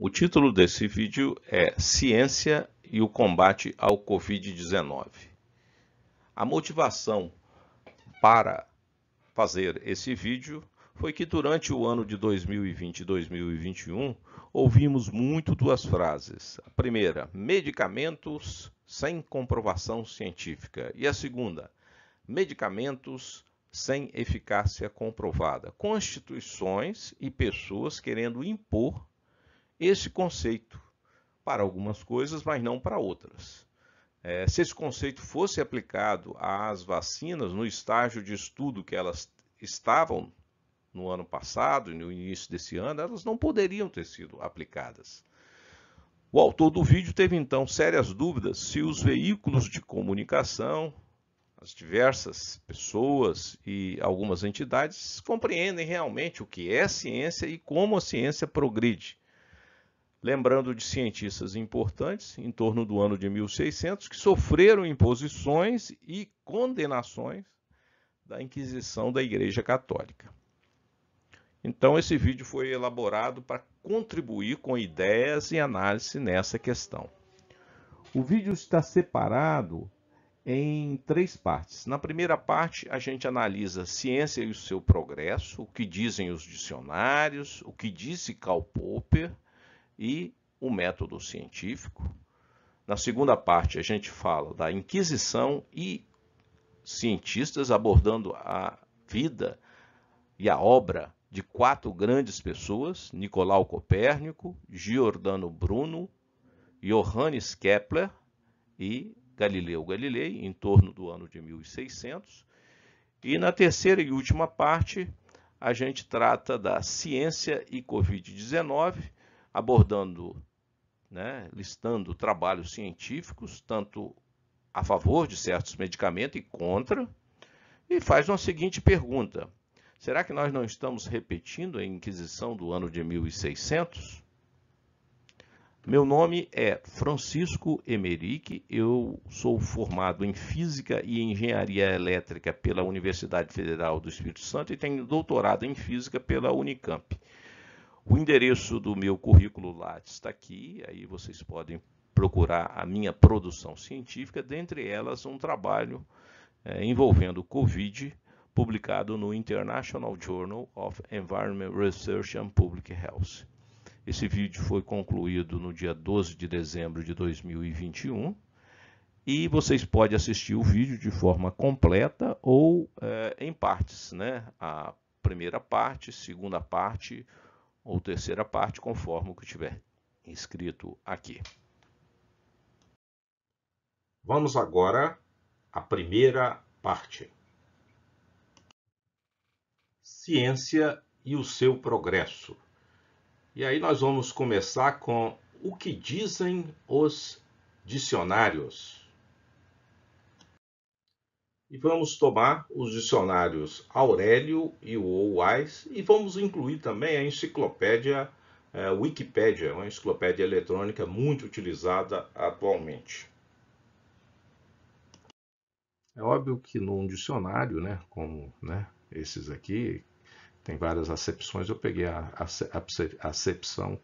O título desse vídeo é Ciência e o combate ao Covid-19. A motivação para fazer esse vídeo foi que durante o ano de 2020 e 2021 ouvimos muito duas frases. A primeira, medicamentos sem comprovação científica. E a segunda, medicamentos sem eficácia comprovada. Constituições e pessoas querendo impor esse conceito para algumas coisas, mas não para outras. É, se esse conceito fosse aplicado às vacinas no estágio de estudo que elas estavam no ano passado e no início desse ano, elas não poderiam ter sido aplicadas. O autor do vídeo teve então sérias dúvidas se os veículos de comunicação, as diversas pessoas e algumas entidades compreendem realmente o que é ciência e como a ciência progride lembrando de cientistas importantes em torno do ano de 1600 que sofreram imposições e condenações da Inquisição da Igreja Católica. Então, esse vídeo foi elaborado para contribuir com ideias e análise nessa questão. O vídeo está separado em três partes. Na primeira parte, a gente analisa a ciência e o seu progresso, o que dizem os dicionários, o que disse Karl Popper, e o método científico. Na segunda parte, a gente fala da Inquisição e cientistas abordando a vida e a obra de quatro grandes pessoas: Nicolau Copérnico, Giordano Bruno, Johannes Kepler e Galileu Galilei, em torno do ano de 1600. E na terceira e última parte, a gente trata da ciência e Covid-19 abordando, né, listando trabalhos científicos, tanto a favor de certos medicamentos e contra, e faz uma seguinte pergunta: será que nós não estamos repetindo a Inquisição do ano de 1600? Meu nome é Francisco Emerick, eu sou formado em Física e Engenharia Elétrica pela Universidade Federal do Espírito Santo e tenho doutorado em Física pela Unicamp. O endereço do meu currículo lá está aqui, aí vocês podem procurar a minha produção científica, dentre elas um trabalho é, envolvendo Covid, publicado no International Journal of Environment Research and Public Health. Esse vídeo foi concluído no dia 12 de dezembro de 2021 e vocês podem assistir o vídeo de forma completa ou é, em partes, né? A primeira parte, segunda parte, ou terceira parte, conforme o que tiver escrito aqui. Vamos agora à primeira parte. Ciência e o seu progresso. E aí nós vamos começar com o que dizem os dicionários e vamos tomar os dicionários Aurélio e Oais e vamos incluir também a enciclopédia é, Wikipédia, uma enciclopédia eletrônica muito utilizada atualmente. É óbvio que num dicionário, né, como né, esses aqui, tem várias acepções, eu peguei a, a, acepção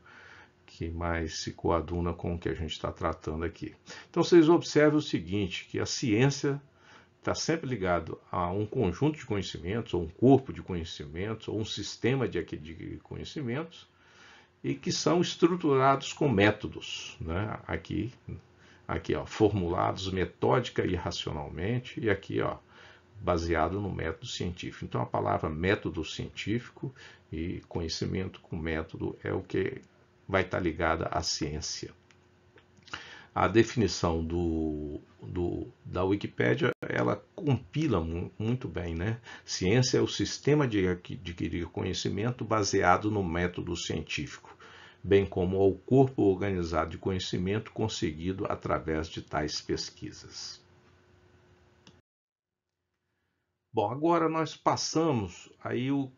que mais se coaduna com o que a gente está tratando aqui. Então vocês observem o seguinte, que a ciência está sempre ligado a um conjunto de conhecimentos, ou um corpo de conhecimentos, ou um sistema de, de conhecimentos, e que são estruturados com métodos, né? aqui, aqui ó, formulados metódica e racionalmente, e aqui ó, baseado no método científico. Então a palavra método científico e conhecimento com método é o que vai estar tá ligada à ciência a definição do, do, da Wikipédia ela compila mu muito bem. Né? Ciência é o sistema de adquirir conhecimento baseado no método científico, bem como ao corpo organizado de conhecimento conseguido através de tais pesquisas. Bom, agora nós passamos aí o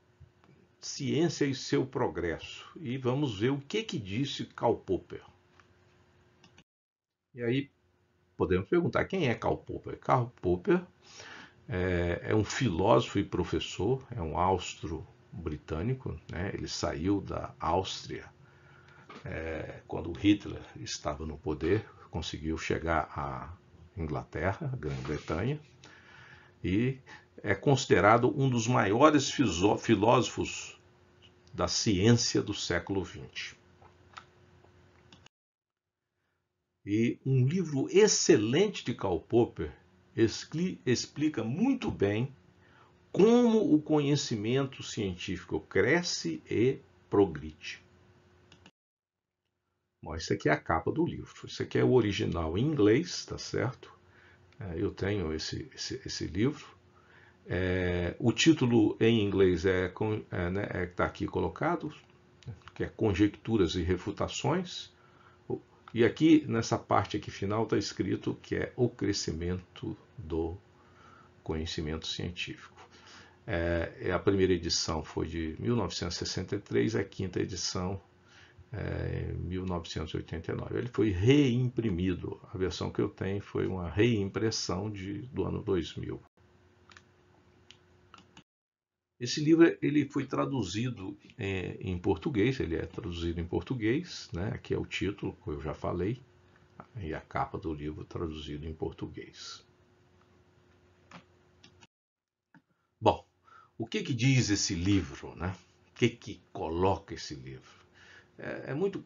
Ciência e seu Progresso e vamos ver o que, que disse Karl Popper. E aí podemos perguntar quem é Karl Popper? Karl Popper é, é um filósofo e professor, é um austro-britânico, né? ele saiu da Áustria é, quando Hitler estava no poder, conseguiu chegar à Inglaterra, Grã-Bretanha, e é considerado um dos maiores filósofos da ciência do século XX. E um livro excelente de Karl Popper explica muito bem como o conhecimento científico cresce e progride. Bom, isso aqui é a capa do livro. Isso aqui é o original em inglês, tá certo? É, eu tenho esse, esse, esse livro. É, o título em inglês é, é, né, é, tá aqui colocado, que é Conjecturas e Refutações. E aqui, nessa parte aqui final, está escrito que é o crescimento do conhecimento científico. É, é a primeira edição foi de 1963, a quinta edição é, 1989. Ele foi reimprimido. A versão que eu tenho foi uma reimpressão de, do ano 2000. Esse livro ele foi traduzido é, em português, ele é traduzido em português, né? aqui é o título, como eu já falei, e a capa do livro traduzido em português. Bom, o que, que diz esse livro? Né? O que, que coloca esse livro? É, é muito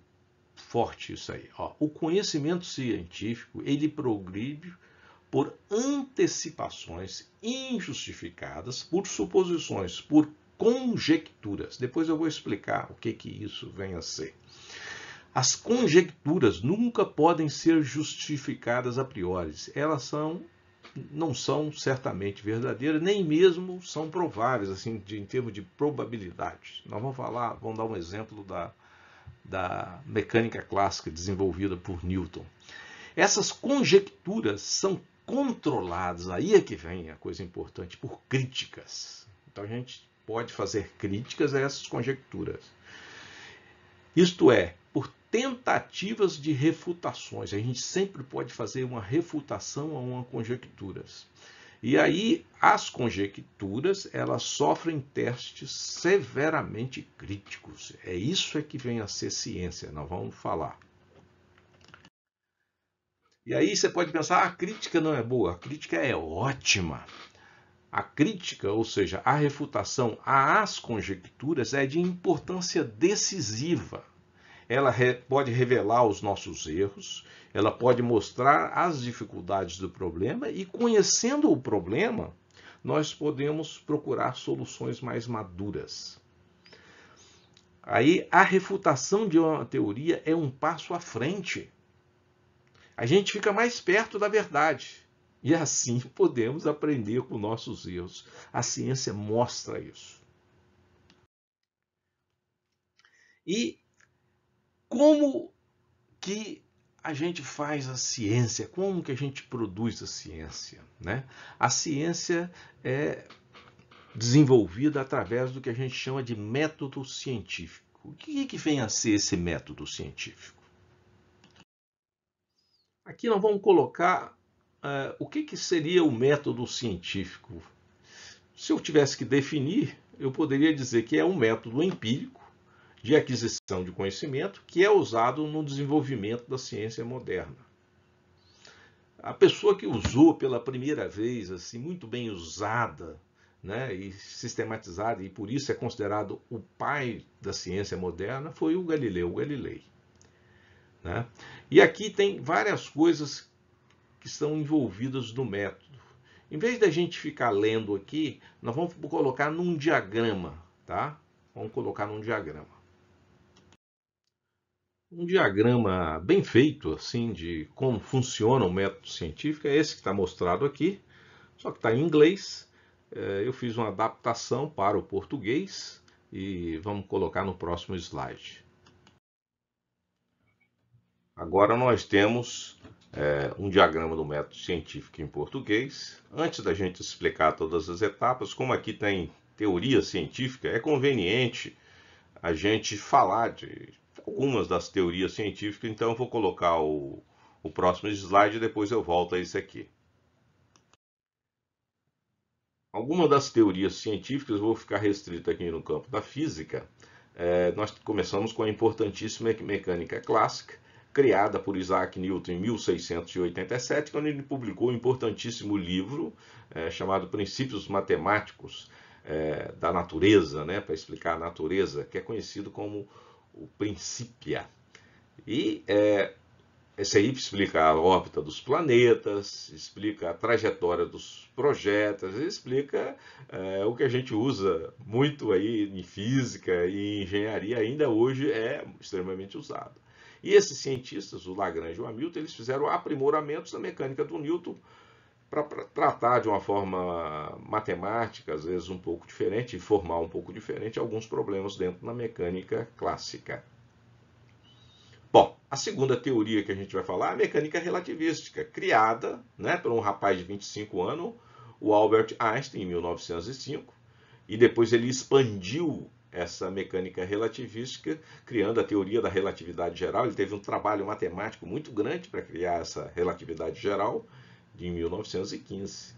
forte isso aí. Ó, o conhecimento científico ele progride por antecipações injustificadas, por suposições, por conjecturas. Depois eu vou explicar o que, que isso vem a ser. As conjecturas nunca podem ser justificadas a priori. Elas são não são certamente verdadeiras, nem mesmo são prováveis, assim, de, em termos de probabilidade. Nós vamos falar, vamos dar um exemplo da, da mecânica clássica desenvolvida por Newton. Essas conjecturas são controlados, aí é que vem a coisa importante, por críticas. Então a gente pode fazer críticas a essas conjecturas. Isto é, por tentativas de refutações. A gente sempre pode fazer uma refutação a uma conjectura. E aí as conjecturas elas sofrem testes severamente críticos. É isso é que vem a ser ciência, nós vamos falar. E aí você pode pensar, ah, a crítica não é boa, a crítica é ótima. A crítica, ou seja, a refutação às conjecturas é de importância decisiva. Ela re pode revelar os nossos erros, ela pode mostrar as dificuldades do problema e, conhecendo o problema, nós podemos procurar soluções mais maduras. Aí a refutação de uma teoria é um passo à frente a gente fica mais perto da verdade. E assim podemos aprender com nossos erros. A ciência mostra isso. E como que a gente faz a ciência? Como que a gente produz a ciência? Né? A ciência é desenvolvida através do que a gente chama de método científico. O que, que vem a ser esse método científico? Aqui nós vamos colocar uh, o que, que seria o método científico. Se eu tivesse que definir, eu poderia dizer que é um método empírico de aquisição de conhecimento que é usado no desenvolvimento da ciência moderna. A pessoa que usou pela primeira vez, assim, muito bem usada, né, e sistematizada, e por isso é considerado o pai da ciência moderna, foi o Galileu Galilei. Né? E aqui tem várias coisas que estão envolvidas no método. Em vez da gente ficar lendo aqui, nós vamos colocar num diagrama, tá? Vamos colocar num diagrama. Um diagrama bem feito, assim, de como funciona o método científico, é esse que está mostrado aqui, só que está em inglês. É, eu fiz uma adaptação para o português e vamos colocar no próximo slide. Agora nós temos é, um diagrama do método científico em português. Antes da gente explicar todas as etapas, como aqui tem teoria científica, é conveniente a gente falar de algumas das teorias científicas, então eu vou colocar o, o próximo slide e depois eu volto a esse aqui. Algumas das teorias científicas, vou ficar restrito aqui no campo da física, é, nós começamos com a importantíssima mecânica clássica, criada por Isaac Newton em 1687, quando ele publicou um importantíssimo livro é, chamado Princípios Matemáticos é, da Natureza, né, para explicar a natureza, que é conhecido como o Principia. E é, aí explica a órbita dos planetas, explica a trajetória dos projetos, explica é, o que a gente usa muito aí em física e engenharia, ainda hoje é extremamente usado. E esses cientistas, o Lagrange e o Hamilton, eles fizeram aprimoramentos da mecânica do Newton para tratar de uma forma matemática, às vezes um pouco diferente, e formar um pouco diferente, alguns problemas dentro da mecânica clássica. Bom, a segunda teoria que a gente vai falar é a mecânica relativística, criada né, por um rapaz de 25 anos, o Albert Einstein, em 1905, e depois ele expandiu essa mecânica relativística, criando a teoria da relatividade geral. Ele teve um trabalho matemático muito grande para criar essa relatividade geral, de 1915,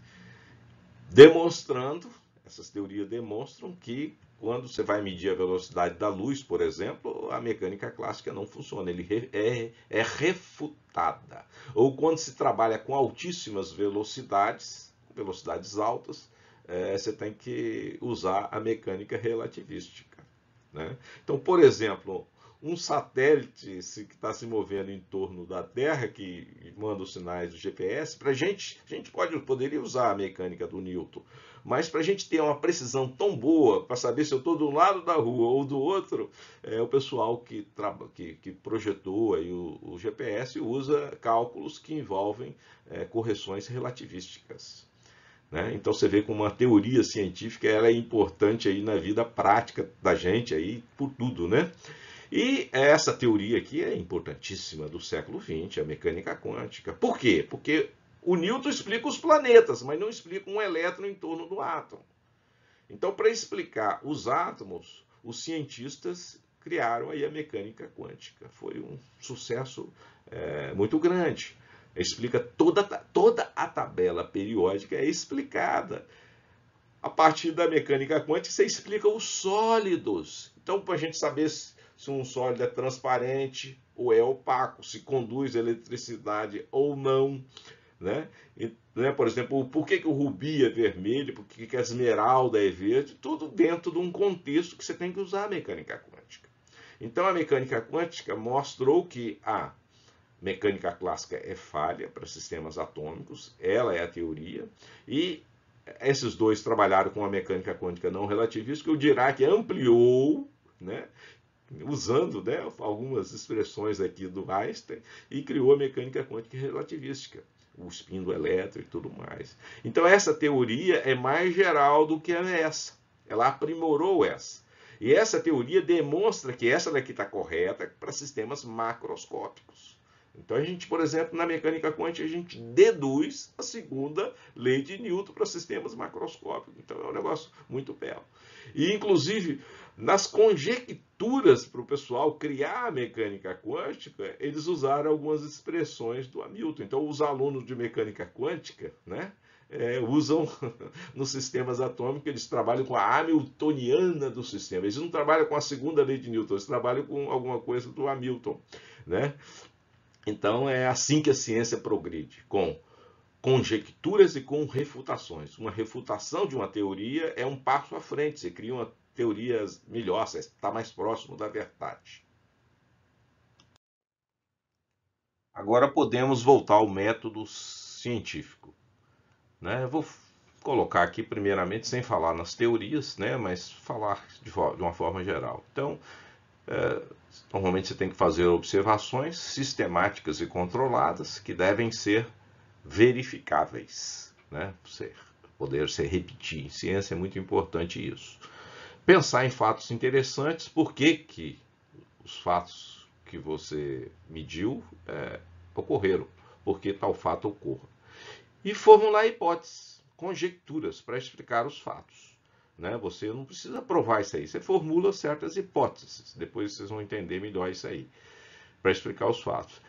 demonstrando, essas teorias demonstram que quando você vai medir a velocidade da luz, por exemplo, a mecânica clássica não funciona, ele é, é refutada. Ou quando se trabalha com altíssimas velocidades, velocidades altas, é, você tem que usar a mecânica relativística. Né? Então, por exemplo, um satélite que está se movendo em torno da Terra, que manda os sinais do GPS, para gente, a gente pode, poderia usar a mecânica do Newton mas para a gente ter uma precisão tão boa, para saber se eu estou do lado da rua ou do outro, é, o pessoal que, que, que projetou aí o, o, GPS usa cálculos que envolvem é, correções relativísticas. Né? Então você vê como uma teoria científica ela é importante aí na vida prática da gente aí por tudo, né? E essa teoria aqui é importantíssima do século XX, a mecânica quântica. Por quê? Porque o Newton explica os planetas, mas não explica um elétron em torno do átomo. Então, para explicar os átomos, os cientistas criaram aí a mecânica quântica. Foi um sucesso é, muito grande. Explica toda, toda a tabela periódica é explicada. A partir da mecânica quântica, você explica os sólidos. Então, para a gente saber se, se um sólido é transparente ou é opaco, se conduz eletricidade ou não né? E, né? Por exemplo, por que, que o rubi é vermelho, por que, que a esmeralda é verde, tudo dentro de um contexto que você tem que usar a mecânica quântica. Então, a mecânica quântica mostrou que a mecânica clássica é falha para sistemas atômicos, ela é a teoria, e esses dois trabalharam com a mecânica quântica não relativista, que o Dirac ampliou, né, usando né, algumas expressões aqui do Einstein, e criou a mecânica quântica relativística o espinho elétrico e tudo mais. Então essa teoria é mais geral do que é essa. Ela aprimorou essa. E essa teoria demonstra que essa daqui está correta para sistemas macroscópicos. Então a gente, por exemplo, na mecânica quântica, a gente deduz a segunda lei de Newton para sistemas macroscópicos. Então é um negócio muito belo. E inclusive nas conjecturas para o pessoal criar a mecânica quântica, eles usaram algumas expressões do Hamilton. Então os alunos de mecânica quântica, né? É, usam nos sistemas atômicos, eles trabalham com a Hamiltoniana do sistema. Eles não trabalham com a segunda lei de Newton, eles trabalham com alguma coisa do Hamilton. Né? Então é assim que a ciência progride, com conjecturas e com refutações. Uma refutação de uma teoria é um passo à frente, você cria uma teoria melhor, você está mais próximo da verdade. Agora podemos voltar ao método científico. Né? Vou colocar aqui primeiramente sem falar nas teorias, né? mas falar de, uma forma geral. Então, é Normalmente você tem que fazer observações sistemáticas e controladas que devem ser verificáveis, né? Ser, poder se repetir. Em ciência é muito importante isso. Pensar em fatos interessantes, por que, que os fatos que você mediu é, ocorreram, por que tal fato ocorra. E formular hipóteses, conjecturas para explicar os fatos. Né? Você não precisa provar isso aí, você formula certas hipóteses. Depois vocês vão entender melhor isso aí, para explicar os fatos.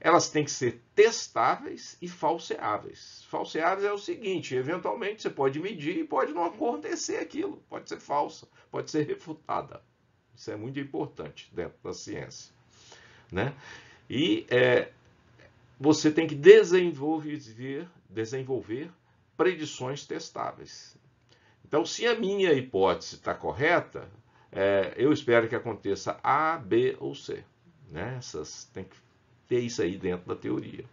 Elas têm que ser testáveis e falseáveis. Falseáveis é o seguinte: eventualmente você pode medir e pode não acontecer aquilo, pode ser falsa, pode ser refutada. Isso é muito importante dentro da ciência. Né? E é, você tem que desenvolver, desenvolver predições testáveis. Então, se a minha hipótese está correta, é, eu espero que aconteça A, B ou C. Né? Essas, tem que ter isso aí dentro da teoria.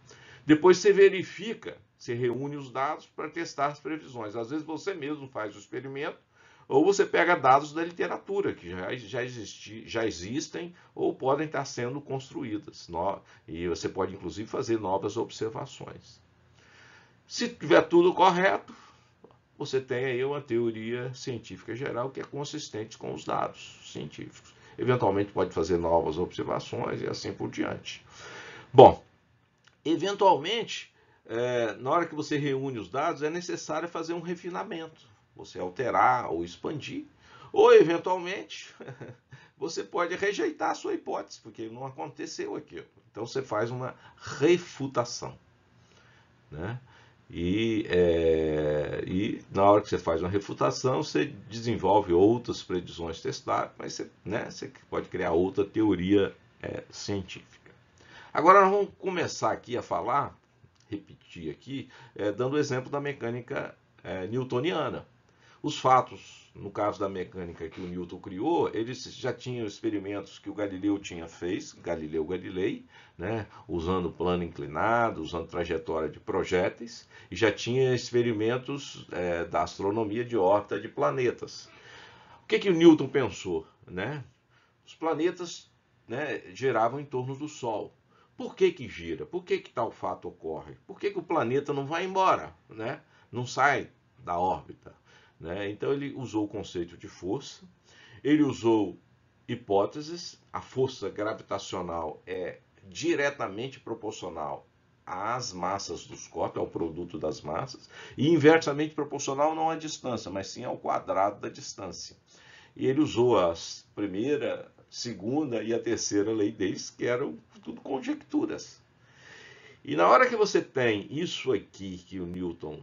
Depois você verifica, você reúne os dados para testar as previsões. Às vezes você mesmo faz o experimento, ou você pega dados da literatura que já, já, existi, já existem ou podem estar sendo construídas. No, e você pode, inclusive, fazer novas observações. Se tiver tudo correto, você tem aí uma teoria científica geral que é consistente com os dados científicos. Eventualmente pode fazer novas observações e assim por diante. Bom, eventualmente, é, na hora que você reúne os dados, é necessário fazer um refinamento. Você alterar ou expandir, ou eventualmente você pode rejeitar a sua hipótese, porque não aconteceu aquilo. Então você faz uma refutação. Né? E, é, e, na hora que você faz uma refutação, você desenvolve outras previsões testadas, mas você, né, você pode criar outra teoria é, científica. Agora nós vamos começar aqui a falar, repetir aqui, é, dando o exemplo da mecânica é, newtoniana. Os fatos, no caso da mecânica que o Newton criou, eles já tinham experimentos que o Galileu tinha fez, Galileu Galilei, né, usando plano inclinado, usando trajetória de projéteis, e já tinha experimentos é, da astronomia de órbita de planetas. O que, que o Newton pensou? Né? Os planetas né, giravam em torno do Sol. Por que, que gira? Por que, que tal fato ocorre? Por que, que o planeta não vai embora? Né? Não sai da órbita? Né? Então ele usou o conceito de força, ele usou hipóteses, a força gravitacional é diretamente proporcional às massas dos corpos, ao é produto das massas, e inversamente proporcional não à distância, mas sim ao quadrado da distância. E ele usou a primeira, segunda e a terceira lei deles, que eram tudo conjecturas. E na hora que você tem isso aqui que o Newton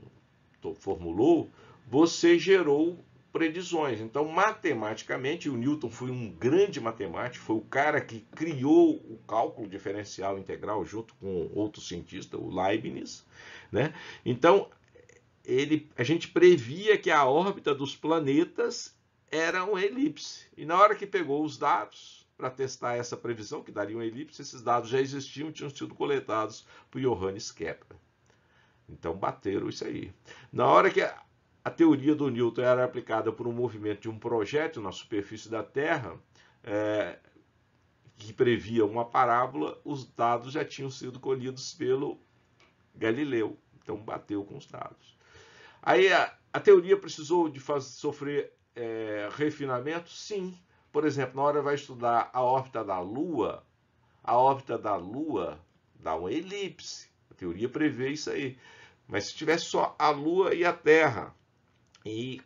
formulou, você gerou predições. Então, matematicamente, o Newton foi um grande matemático, foi o cara que criou o cálculo diferencial integral junto com outro cientista, o Leibniz, né? Então, ele, a gente previa que a órbita dos planetas era uma elipse. E na hora que pegou os dados para testar essa previsão, que daria uma elipse, esses dados já existiam, tinham sido coletados por Johannes Kepler. Então bateram isso aí. Na hora que a teoria do Newton era aplicada por um movimento de um projétil na superfície da Terra, é, que previa uma parábola, os dados já tinham sido colhidos pelo Galileu. Então bateu com os dados. Aí a, a teoria precisou de fazer, sofrer é, refinamento? Sim. Por exemplo, na hora vai estudar a órbita da Lua, a órbita da Lua dá uma elipse. A teoria prevê isso aí. Mas se tivesse só a Lua e a Terra, e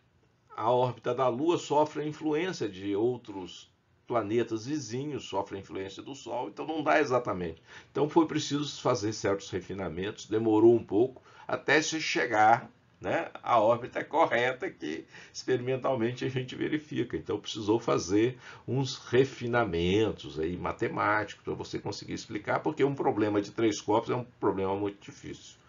a órbita da Lua sofre a influência de outros planetas vizinhos, sofre a influência do Sol, então não dá exatamente. Então foi preciso fazer certos refinamentos, demorou um pouco até se chegar né, à órbita correta que experimentalmente a gente verifica. Então precisou fazer uns refinamentos aí matemáticos para você conseguir explicar, porque um problema de três corpos é um problema muito difícil.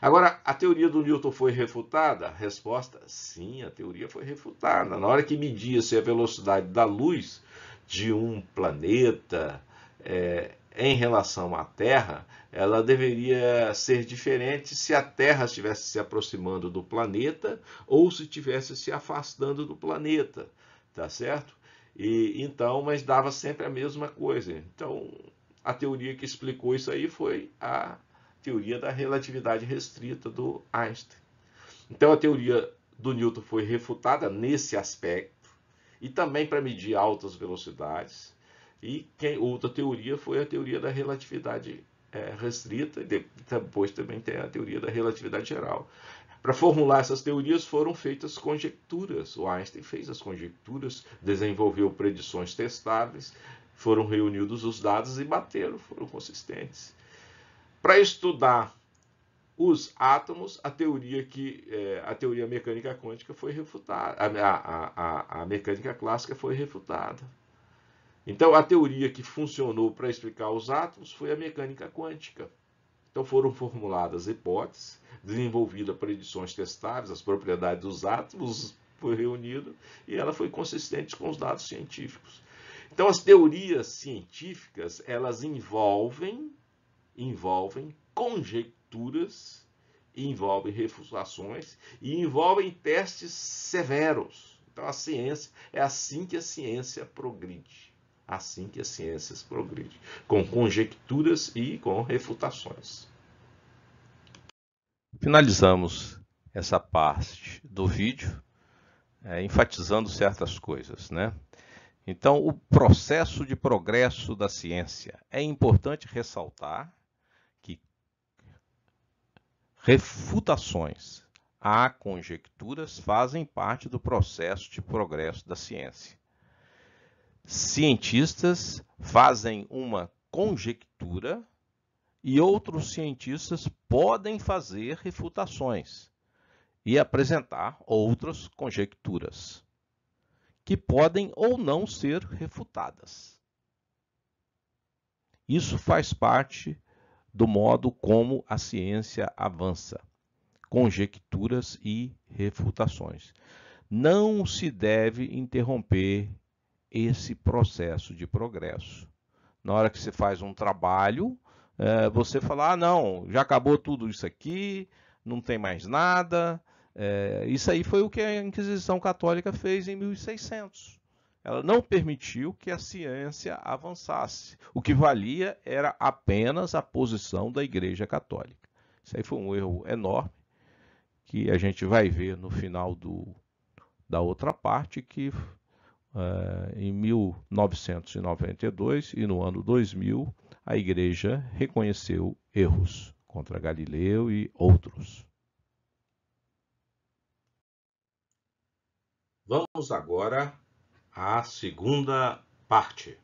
Agora, a teoria do Newton foi refutada? Resposta: sim, a teoria foi refutada. Na hora que media-se a velocidade da luz de um planeta é, em relação à Terra, ela deveria ser diferente se a Terra estivesse se aproximando do planeta ou se estivesse se afastando do planeta, tá certo? E então, mas dava sempre a mesma coisa. Então, a teoria que explicou isso aí foi a teoria da relatividade restrita do Einstein. Então a teoria do Newton foi refutada nesse aspecto e também para medir altas velocidades. E quem, outra teoria foi a teoria da relatividade é, restrita, e depois também tem a teoria da relatividade geral. Para formular essas teorias foram feitas conjecturas. O Einstein fez as conjecturas, desenvolveu predições testáveis, foram reunidos os dados e bateram, foram consistentes para estudar os átomos, a teoria que é, a teoria mecânica quântica foi refutada, a, a, a, mecânica clássica foi refutada. Então, a teoria que funcionou para explicar os átomos foi a mecânica quântica. Então, foram formuladas hipóteses, desenvolvidas predições testáveis, as propriedades dos átomos foi reunido e ela foi consistente com os dados científicos. Então, as teorias científicas, elas envolvem envolvem conjecturas, envolvem refutações e envolvem testes severos. Então a ciência é assim que a ciência progride. Assim que as ciências progride, com conjecturas e com refutações. Finalizamos essa parte do vídeo é, enfatizando certas coisas, né? Então, o processo de progresso da ciência é importante ressaltar Refutações a conjecturas fazem parte do processo de progresso da ciência. Cientistas fazem uma conjectura e outros cientistas podem fazer refutações e apresentar outras conjecturas que podem ou não ser refutadas. Isso faz parte do modo como a ciência avança, conjecturas e refutações. Não se deve interromper esse processo de progresso. Na hora que você faz um trabalho, é, você fala: ah, não, já acabou tudo isso aqui, não tem mais nada. É, isso aí foi o que a Inquisição Católica fez em 1600 ela não permitiu que a ciência avançasse. O que valia era apenas a posição da Igreja Católica. Isso aí foi um erro enorme, que a gente vai ver no final do, da outra parte, que uh, em 1992 e no ano 2000, a Igreja reconheceu erros contra Galileu e outros. Vamos agora a segunda parte.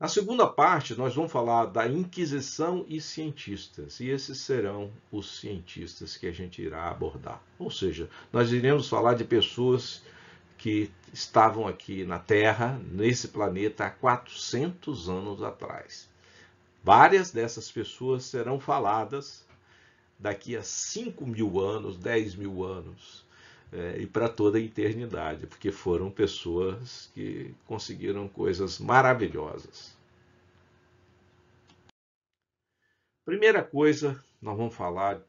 Na segunda parte, nós vamos falar da Inquisição e cientistas, e esses serão os cientistas que a gente irá abordar. Ou seja, nós iremos falar de pessoas que estavam aqui na Terra, nesse planeta, há 400 anos atrás. Várias dessas pessoas serão faladas daqui a 5 mil anos, 10 mil anos, é, e para toda a eternidade, porque foram pessoas que conseguiram coisas maravilhosas. Primeira coisa, nós vamos falar,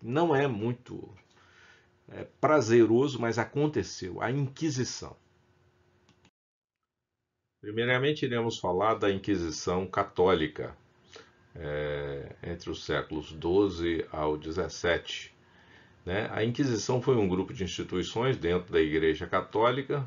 não é muito é, prazeroso, mas aconteceu, a Inquisição. Primeiramente, iremos falar da Inquisição Católica, é, entre os séculos 12 ao 17. Né? A Inquisição foi um grupo de instituições dentro da Igreja Católica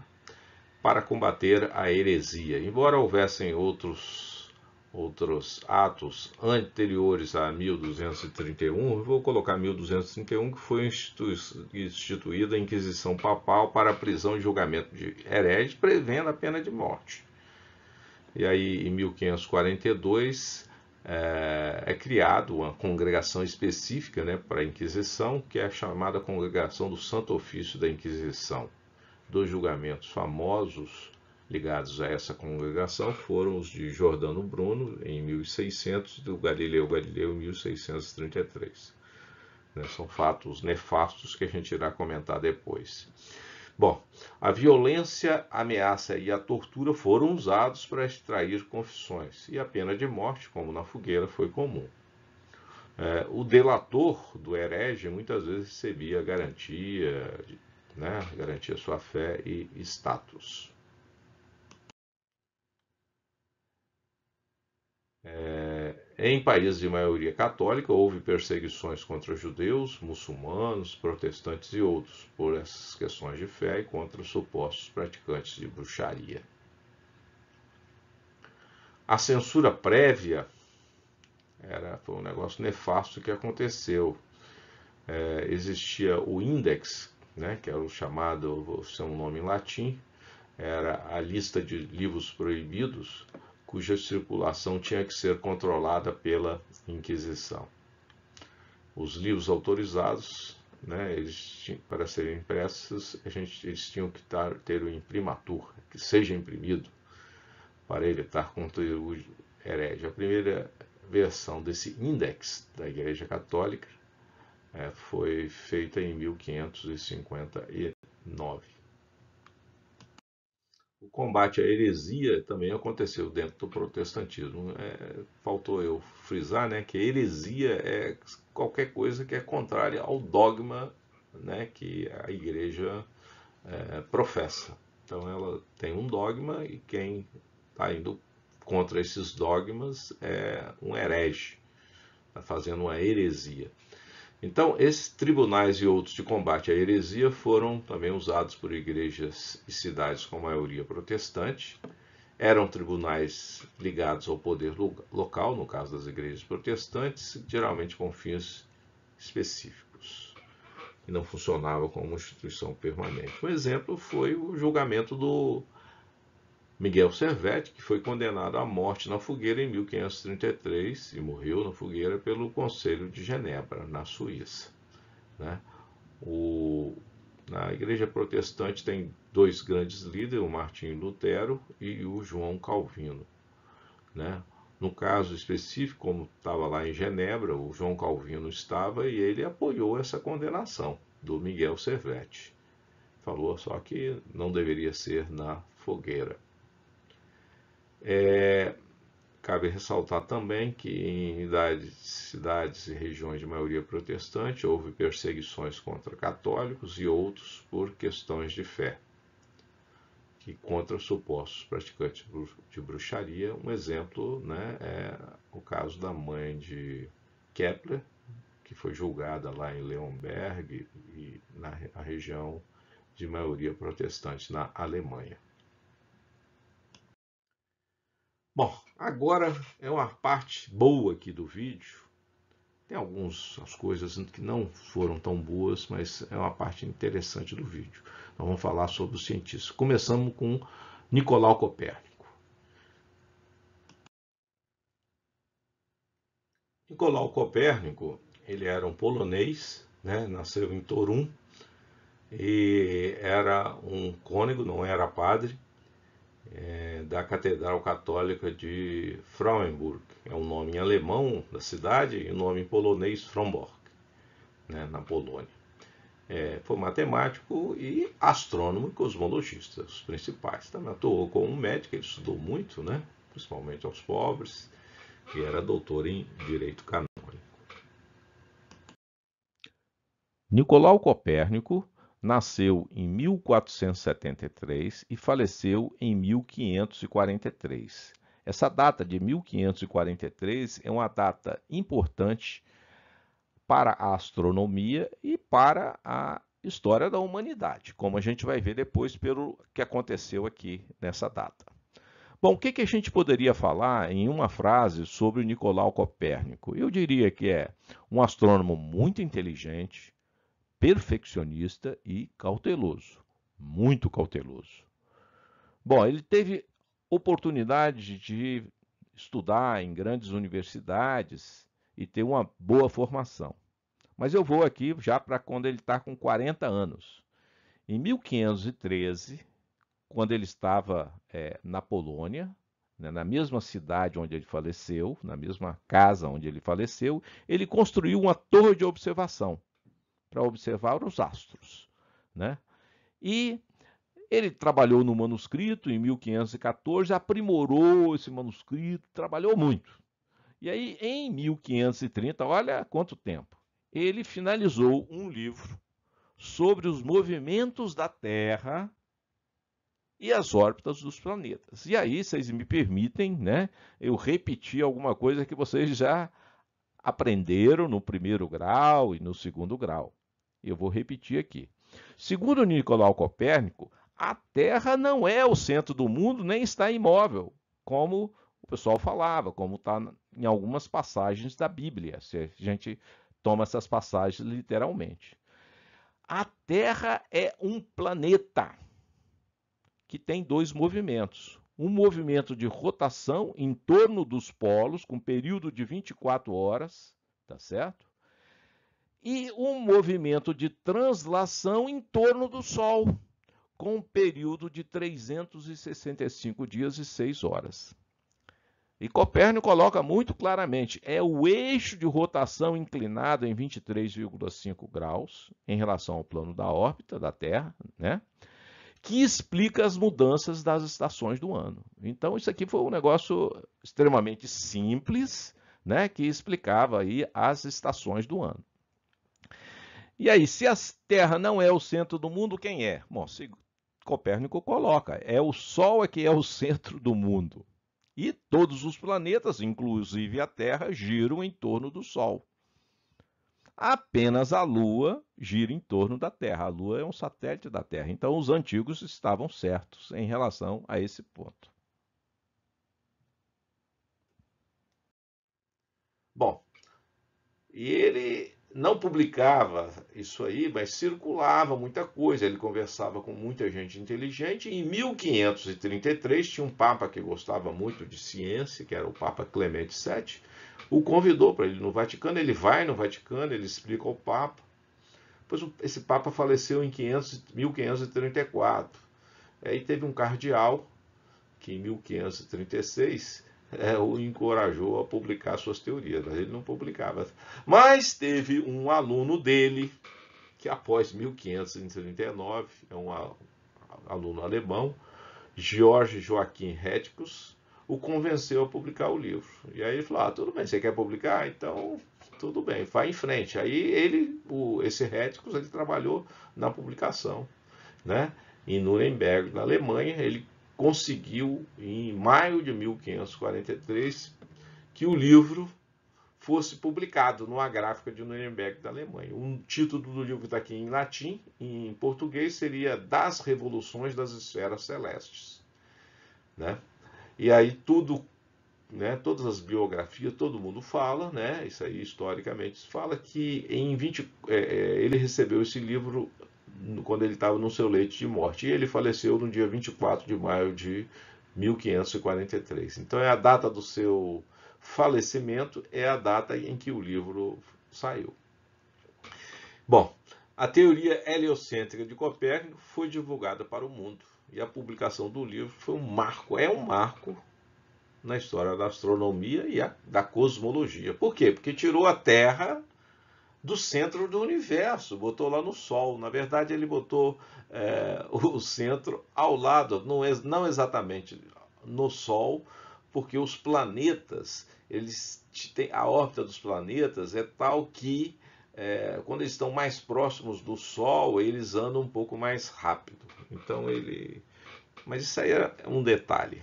para combater a heresia. Embora houvessem outros, outros atos anteriores a 1231, vou colocar 1231, que foi institu instituída a Inquisição Papal para a prisão e julgamento de hereges, prevendo a pena de morte. E aí, em 1542, é, é criado uma congregação específica né, para a Inquisição, que é a chamada Congregação do Santo Ofício da Inquisição. Dois julgamentos famosos ligados a essa congregação foram os de Jordano Bruno, em 1600, e do Galileu Galileu, em 1633. Né, são fatos nefastos que a gente irá comentar depois. Bom, a violência, a ameaça e a tortura foram usados para extrair confissões, e a pena de morte, como na fogueira, foi comum. É, o delator do herege muitas vezes recebia garantia, né, garantia sua fé e status. É... Em países de maioria católica, houve perseguições contra judeus, muçulmanos, protestantes e outros por essas questões de fé e contra supostos praticantes de bruxaria. A censura prévia era, foi um negócio nefasto que aconteceu. É, existia o Index, né, que era o chamado, o seu nome em latim, era a lista de livros proibidos, cuja circulação tinha que ser controlada pela Inquisição. Os livros autorizados, né, eles, para serem impressos, a gente, eles tinham que tar, ter o imprimatur, que seja imprimido, para evitar conteúdo herege. A primeira versão desse index da Igreja Católica é, foi feita em 1559 o combate à heresia também aconteceu dentro do protestantismo. É, faltou eu frisar né, que heresia é qualquer coisa que é contrária ao dogma né, que a igreja é, professa. Então ela tem um dogma e quem está indo contra esses dogmas é um herege, está fazendo uma heresia. Então, esses tribunais e outros de combate à heresia foram também usados por igrejas e cidades com maioria protestante. Eram tribunais ligados ao poder local, no caso das igrejas protestantes, geralmente com fins específicos. E não funcionava como instituição permanente. Um exemplo foi o julgamento do Miguel Servetti, que foi condenado à morte na fogueira em 1533 e morreu na fogueira pelo Conselho de Genebra, na Suíça. Né? O, na Igreja Protestante tem dois grandes líderes, o Martinho Lutero e o João Calvino. Né? No caso específico, como estava lá em Genebra, o João Calvino estava e ele apoiou essa condenação do Miguel Servetti. Falou só que não deveria ser na fogueira. É, cabe ressaltar também que em idades, cidades e regiões de maioria protestante houve perseguições contra católicos e outros por questões de fé e contra supostos praticantes de bruxaria. Um exemplo né, é o caso da mãe de Kepler, que foi julgada lá em Leonberg e na região de maioria protestante na Alemanha. Bom, agora é uma parte boa aqui do vídeo. Tem algumas coisas que não foram tão boas, mas é uma parte interessante do vídeo. Nós vamos falar sobre os cientistas. Começamos com Nicolau Copérnico. Nicolau Copérnico, ele era um polonês, né? nasceu em Torum, e era um cônego, não era padre, é, da Catedral Católica de Frauenburg. É um nome em alemão da cidade e o um nome em polonês Fromborg, né, na Polônia. É, foi matemático e astrônomo e cosmologista, os principais. Também atuou como médico, ele estudou muito, né, principalmente aos pobres, e era doutor em direito canônico. Nicolau Copérnico nasceu em 1473 e faleceu em 1543. Essa data de 1543 é uma data importante para a astronomia e para a história da humanidade, como a gente vai ver depois pelo que aconteceu aqui nessa data. Bom, o que, que a gente poderia falar em uma frase sobre Nicolau Copérnico? Eu diria que é um astrônomo muito inteligente, perfeccionista e cauteloso, muito cauteloso. Bom, ele teve oportunidade de estudar em grandes universidades e ter uma boa formação. Mas eu vou aqui já para quando ele está com 40 anos. Em 1513, quando ele estava é, na Polônia, né, na mesma cidade onde ele faleceu, na mesma casa onde ele faleceu, ele construiu uma torre de observação para observar os astros. Né? E ele trabalhou no manuscrito em 1514, aprimorou esse manuscrito, trabalhou muito. E aí, em 1530, olha quanto tempo, ele finalizou um livro sobre os movimentos da Terra e as órbitas dos planetas. E aí, vocês me permitem, né, eu repetir alguma coisa que vocês já aprenderam no primeiro grau e no segundo grau. Eu vou repetir aqui. Segundo Nicolau Copérnico, a Terra não é o centro do mundo nem está imóvel, como o pessoal falava, como está em algumas passagens da Bíblia, se a gente toma essas passagens literalmente. A Terra é um planeta que tem dois movimentos. Um movimento de rotação em torno dos polos, com período de 24 horas, tá certo? e um movimento de translação em torno do Sol, com um período de 365 dias e 6 horas. E Copérnico coloca muito claramente: é o eixo de rotação inclinado em 23,5 graus em relação ao plano da órbita da Terra, né? Que explica as mudanças das estações do ano. Então, isso aqui foi um negócio extremamente simples, né? Que explicava aí as estações do ano. E aí, se a Terra não é o centro do mundo, quem é? Bom, se Copérnico coloca, é o Sol é que é o centro do mundo. E todos os planetas, inclusive a Terra, giram em torno do Sol. Apenas a Lua gira em torno da Terra. A Lua é um satélite da Terra. Então, os antigos estavam certos em relação a esse ponto. Bom, e ele não publicava isso aí, mas circulava muita coisa. Ele conversava com muita gente inteligente. em 1533 tinha um papa que gostava muito de ciência, que era o Papa Clemente VII, o convidou para ele no Vaticano. Ele vai no Vaticano, ele explica ao Papa. Pois esse Papa faleceu em 500, 1534. Aí teve um cardeal que em 1536 é, o encorajou a publicar suas teorias, mas ele não publicava. Mas teve um aluno dele, que após 1539, é um aluno alemão, George Joaquim Reticus, o convenceu a publicar o livro. E aí ele falou: ah, tudo bem, você quer publicar? Então tudo bem, vai em frente. Aí ele, o, esse Reticus, ele trabalhou na publicação, né? Em Nuremberg, na Alemanha, ele conseguiu, em maio de 1543, que o livro fosse publicado numa gráfica de Nuremberg da Alemanha. Um título do livro está aqui em latim, em português seria Das Revoluções das Esferas Celestes. Né? E aí tudo, né, todas as biografias, todo mundo fala, né, isso aí historicamente fala, que em 20, é, é, ele recebeu esse livro quando ele estava no seu leito de morte. E ele faleceu no dia 24 de maio de 1543. Então é a data do seu falecimento, é a data em que o livro saiu. Bom, a teoria heliocêntrica de Copérnico foi divulgada para o mundo e a publicação do livro foi um marco, é um marco na história da astronomia e da cosmologia. Por quê? Porque tirou a Terra do centro do universo, botou lá no Sol. Na verdade, ele botou é, o centro ao lado, não, não exatamente no Sol, porque os planetas, eles têm, a órbita dos planetas é tal que é, quando eles estão mais próximos do Sol, eles andam um pouco mais rápido. Então ele. Mas isso aí é um detalhe.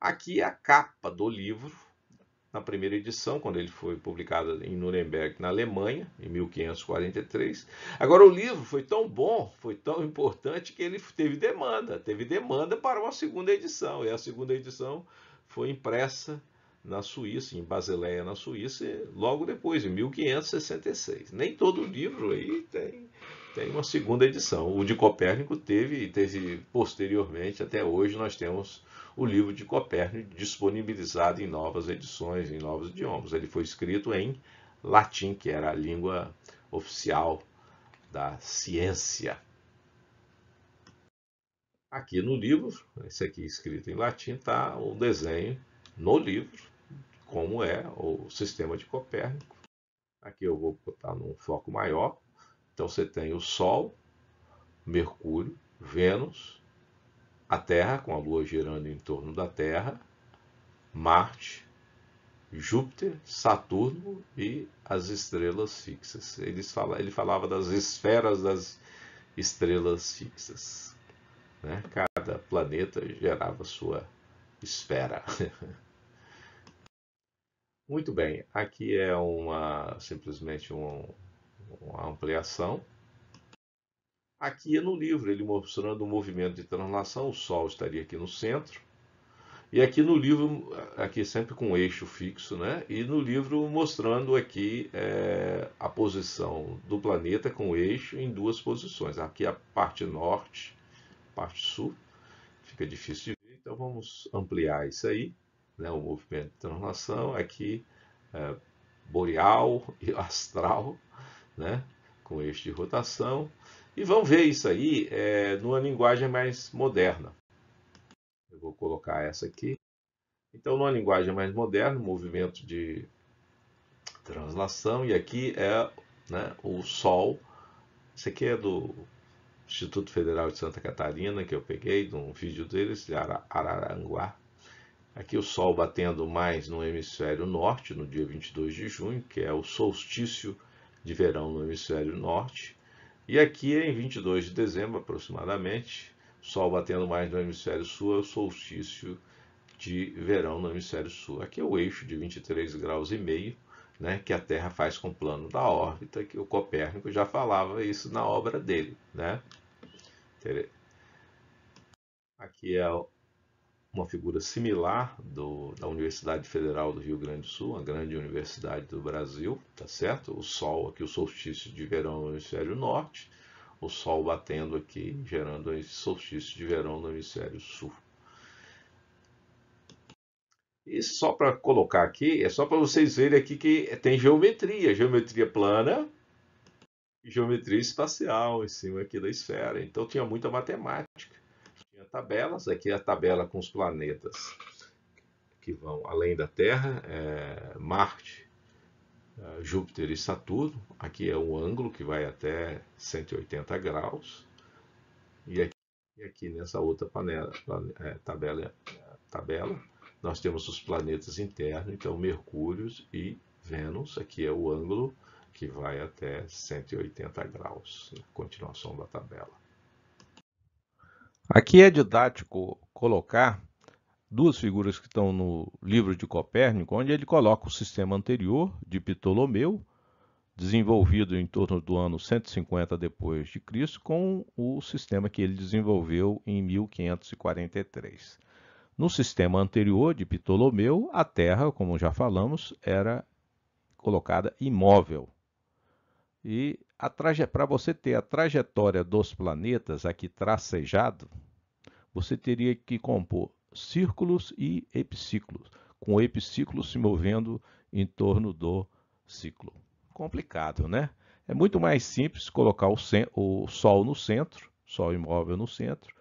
Aqui é a capa do livro, na primeira edição, quando ele foi publicado em Nuremberg, na Alemanha, em 1543. Agora, o livro foi tão bom, foi tão importante, que ele teve demanda, teve demanda para uma segunda edição, e a segunda edição foi impressa na Suíça, em Basileia, na Suíça, logo depois, em 1566. Nem todo livro aí tem, tem uma segunda edição. O de Copérnico teve, teve posteriormente, até hoje nós temos o livro de Copérnico disponibilizado em novas edições, em novos idiomas. Ele foi escrito em latim, que era a língua oficial da ciência. Aqui no livro, esse aqui escrito em latim, está o desenho no livro, como é o sistema de Copérnico. Aqui eu vou botar num foco maior. Então você tem o Sol, Mercúrio, Vênus, a Terra, com a Lua girando em torno da Terra, Marte, Júpiter, Saturno e as estrelas fixas. Ele, fala, ele falava das esferas das estrelas fixas. Né? Cada planeta gerava sua esfera. Muito bem, aqui é uma simplesmente um, uma ampliação aqui no livro, ele mostrando o movimento de translação, o Sol estaria aqui no centro, e aqui no livro, aqui sempre com eixo fixo, né? E no livro mostrando aqui é, a posição do planeta com eixo em duas posições. Aqui a parte norte, parte sul, fica difícil de ver, então vamos ampliar isso aí, né? O movimento de translação aqui, é, boreal e astral, né? Com eixo de rotação. E vamos ver isso aí é, numa linguagem mais moderna. Eu vou colocar essa aqui. Então, numa linguagem mais moderna, movimento de translação, e aqui é né, o Sol. Isso aqui é do Instituto Federal de Santa Catarina, que eu peguei de um vídeo deles, de Araranguá. Aqui o Sol batendo mais no hemisfério norte, no dia 22 de junho, que é o solstício de verão no hemisfério norte. E aqui em 22 de dezembro, aproximadamente, sol batendo mais no hemisfério sul, é o solstício de verão no hemisfério sul. Aqui é o eixo de 23 graus e meio, né, que a Terra faz com o plano da órbita, que o Copérnico já falava isso na obra dele, né? Aqui é uma figura similar do, da Universidade Federal do Rio Grande do Sul, a grande universidade do Brasil, tá certo? O sol aqui, o solstício de verão no hemisfério norte, o sol batendo aqui, gerando esse solstício de verão no hemisfério sul. E só para colocar aqui, é só para vocês verem aqui que tem geometria, geometria plana e geometria espacial em cima aqui da esfera. Então tinha muita matemática tabelas. Aqui é a tabela com os planetas que vão além da Terra, é Marte, é, Júpiter e Saturno. Aqui é um ângulo que vai até 180 graus. E aqui, e aqui nessa outra panela, é, tabela, é, tabela, nós temos os planetas internos, então Mercúrio e Vênus. Aqui é o ângulo que vai até 180 graus, né, continuação da tabela. Aqui é didático colocar duas figuras que estão no livro de Copérnico, onde ele coloca o sistema anterior de Ptolomeu, desenvolvido em torno do ano 150 depois de Cristo, com o sistema que ele desenvolveu em 1543. No sistema anterior de Ptolomeu, a terra, como já falamos, era colocada imóvel. E para você ter a trajetória dos planetas aqui tracejado, você teria que compor círculos e epiciclos, com o epiciclo se movendo em torno do ciclo. Complicado, né? É muito mais simples colocar o, o Sol no centro, Sol imóvel no centro,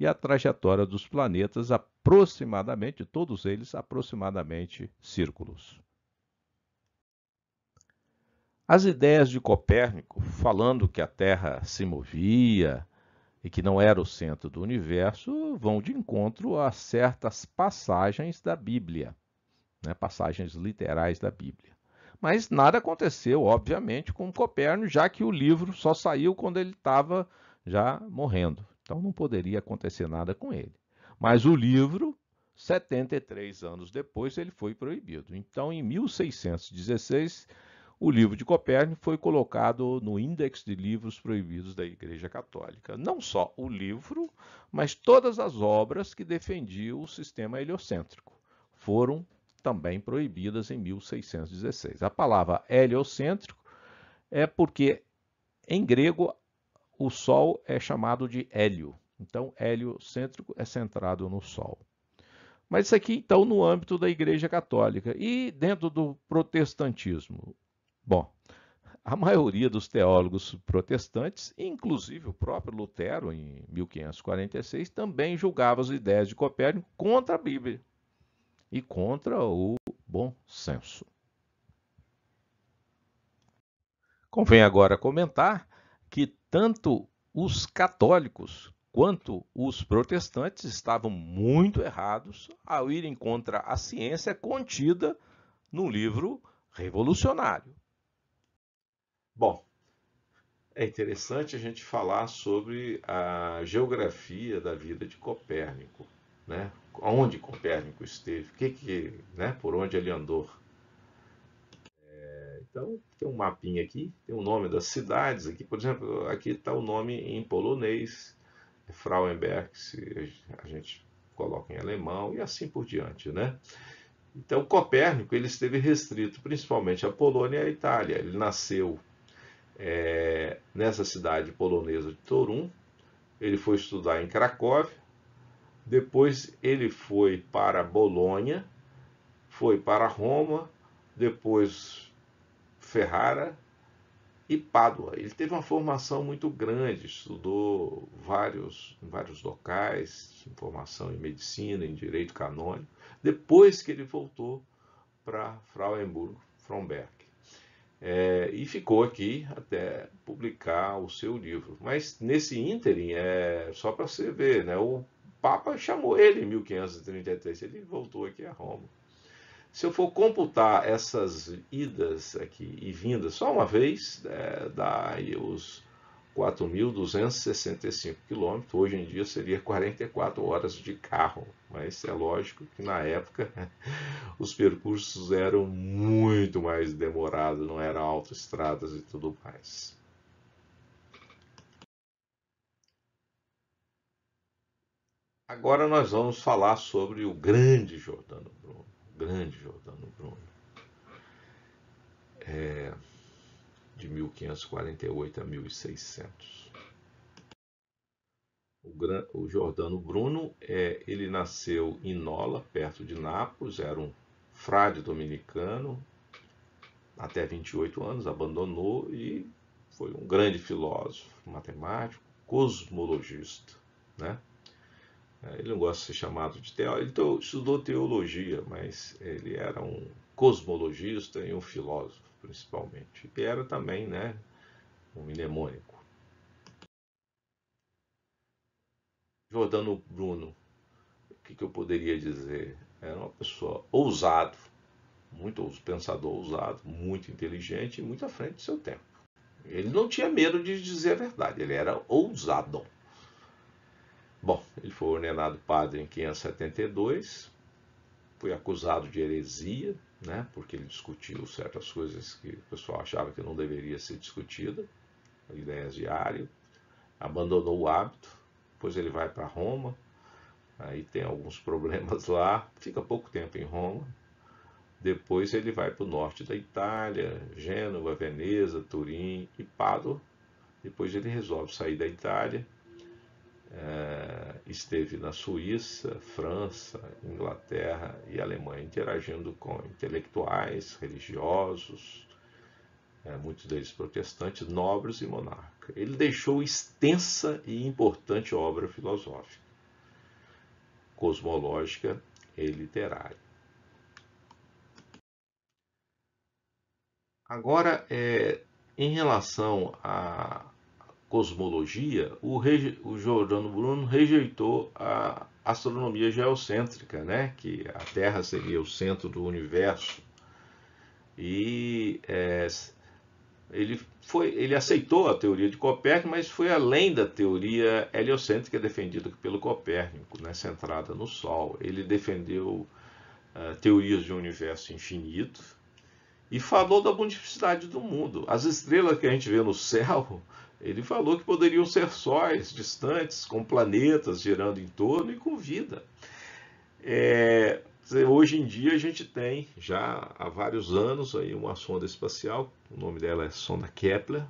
e a trajetória dos planetas aproximadamente, todos eles aproximadamente círculos. As ideias de Copérnico, falando que a Terra se movia e que não era o centro do universo, vão de encontro a certas passagens da Bíblia, né? passagens literais da Bíblia. Mas nada aconteceu, obviamente, com Copérnico, já que o livro só saiu quando ele estava já morrendo. Então não poderia acontecer nada com ele. Mas o livro 73 anos depois, ele foi proibido. Então, em 1616, o livro de Copérnico foi colocado no índex de livros proibidos da Igreja Católica. Não só o livro, mas todas as obras que defendiam o sistema heliocêntrico foram também proibidas em 1616. A palavra heliocêntrico é porque em grego o Sol é chamado de hélio. Então, heliocêntrico é centrado no Sol. Mas isso aqui, então, no âmbito da Igreja Católica. E dentro do protestantismo? Bom, a maioria dos teólogos protestantes, inclusive o próprio Lutero, em 1546, também julgava as ideias de Copérnico contra a Bíblia e contra o bom senso. Convém agora comentar que tanto os católicos quanto os protestantes estavam muito errados ao irem contra a ciência contida no livro revolucionário Bom, é interessante a gente falar sobre a geografia da vida de Copérnico, né? Onde Copérnico esteve, que que, né? Por onde ele andou. É, então tem um mapinha aqui, tem o nome das cidades aqui, por exemplo, aqui está o nome em polonês, é Frauenberg, se a gente coloca em alemão e assim por diante, né? Então Copérnico ele esteve restrito principalmente à Polônia e à Itália. Ele nasceu é, nessa cidade polonesa de Torun. Ele foi estudar em Cracóvia. Depois ele foi para Bolonha, foi para Roma, depois Ferrara e Pádua. Ele teve uma formação muito grande, estudou vários, em vários locais, formação em medicina, em direito canônico, depois que ele voltou para Frauenburg, Fromberg. É, e ficou aqui até publicar o seu livro. Mas nesse ínterim, é, só para você ver, né, o Papa chamou ele em 1533, ele voltou aqui a Roma. Se eu for computar essas idas aqui e vindas só uma vez, é, dá os 4.265 quilômetros, hoje em dia seria 44 horas de carro, mas é lógico que na época os percursos eram muito mais demorados, não eram autoestradas e tudo mais. Agora nós vamos falar sobre o grande Jordano Bruno, grande Jordano Bruno. É de 1548 a 1600. O, Jordano Bruno, é, ele nasceu em Nola, perto de Nápoles, era um frade dominicano, até 28 anos, abandonou e foi um grande filósofo, matemático, cosmologista. Né? É, ele não gosta de ser chamado de teólogo, então estudou teologia, mas ele era um cosmologista e um filósofo principalmente, que era também né, um mnemônico. Jordano Bruno, o que, que eu poderia dizer? Era uma pessoa ousado, muito pensador ousado, muito inteligente e muito à frente do seu tempo. Ele não tinha medo de dizer a verdade, ele era ousado. Bom, ele foi ordenado padre em 572, foi acusado de heresia, né? porque ele discutiu certas coisas que o pessoal achava que não deveria ser discutida, ideias diárias, abandonou o hábito, depois ele vai para Roma, aí tem alguns problemas lá, fica pouco tempo em Roma, depois ele vai para o norte da Itália, Gênova, Veneza, Turim e Pádua, depois ele resolve sair da Itália é, esteve na Suíça, França, Inglaterra e Alemanha, interagindo com intelectuais, religiosos, é, muitos deles protestantes, nobres e monarcas. Ele deixou extensa e importante obra filosófica, cosmológica e literária. Agora, é, em relação a cosmologia, o, reje, o Bruno rejeitou a astronomia geocêntrica, né? que a Terra seria o centro do universo. E é, ele, foi, ele aceitou a teoria de Copérnico, mas foi além da teoria heliocêntrica defendida pelo Copérnico, né, centrada no Sol. Ele defendeu uh, teorias de um universo infinito e falou da multiplicidade do mundo. As estrelas que a gente vê no céu ele falou que poderiam ser sóis, distantes, com planetas girando em torno e com vida. É, hoje em dia a gente tem, já há vários anos, aí uma sonda espacial, o nome dela é sonda Kepler,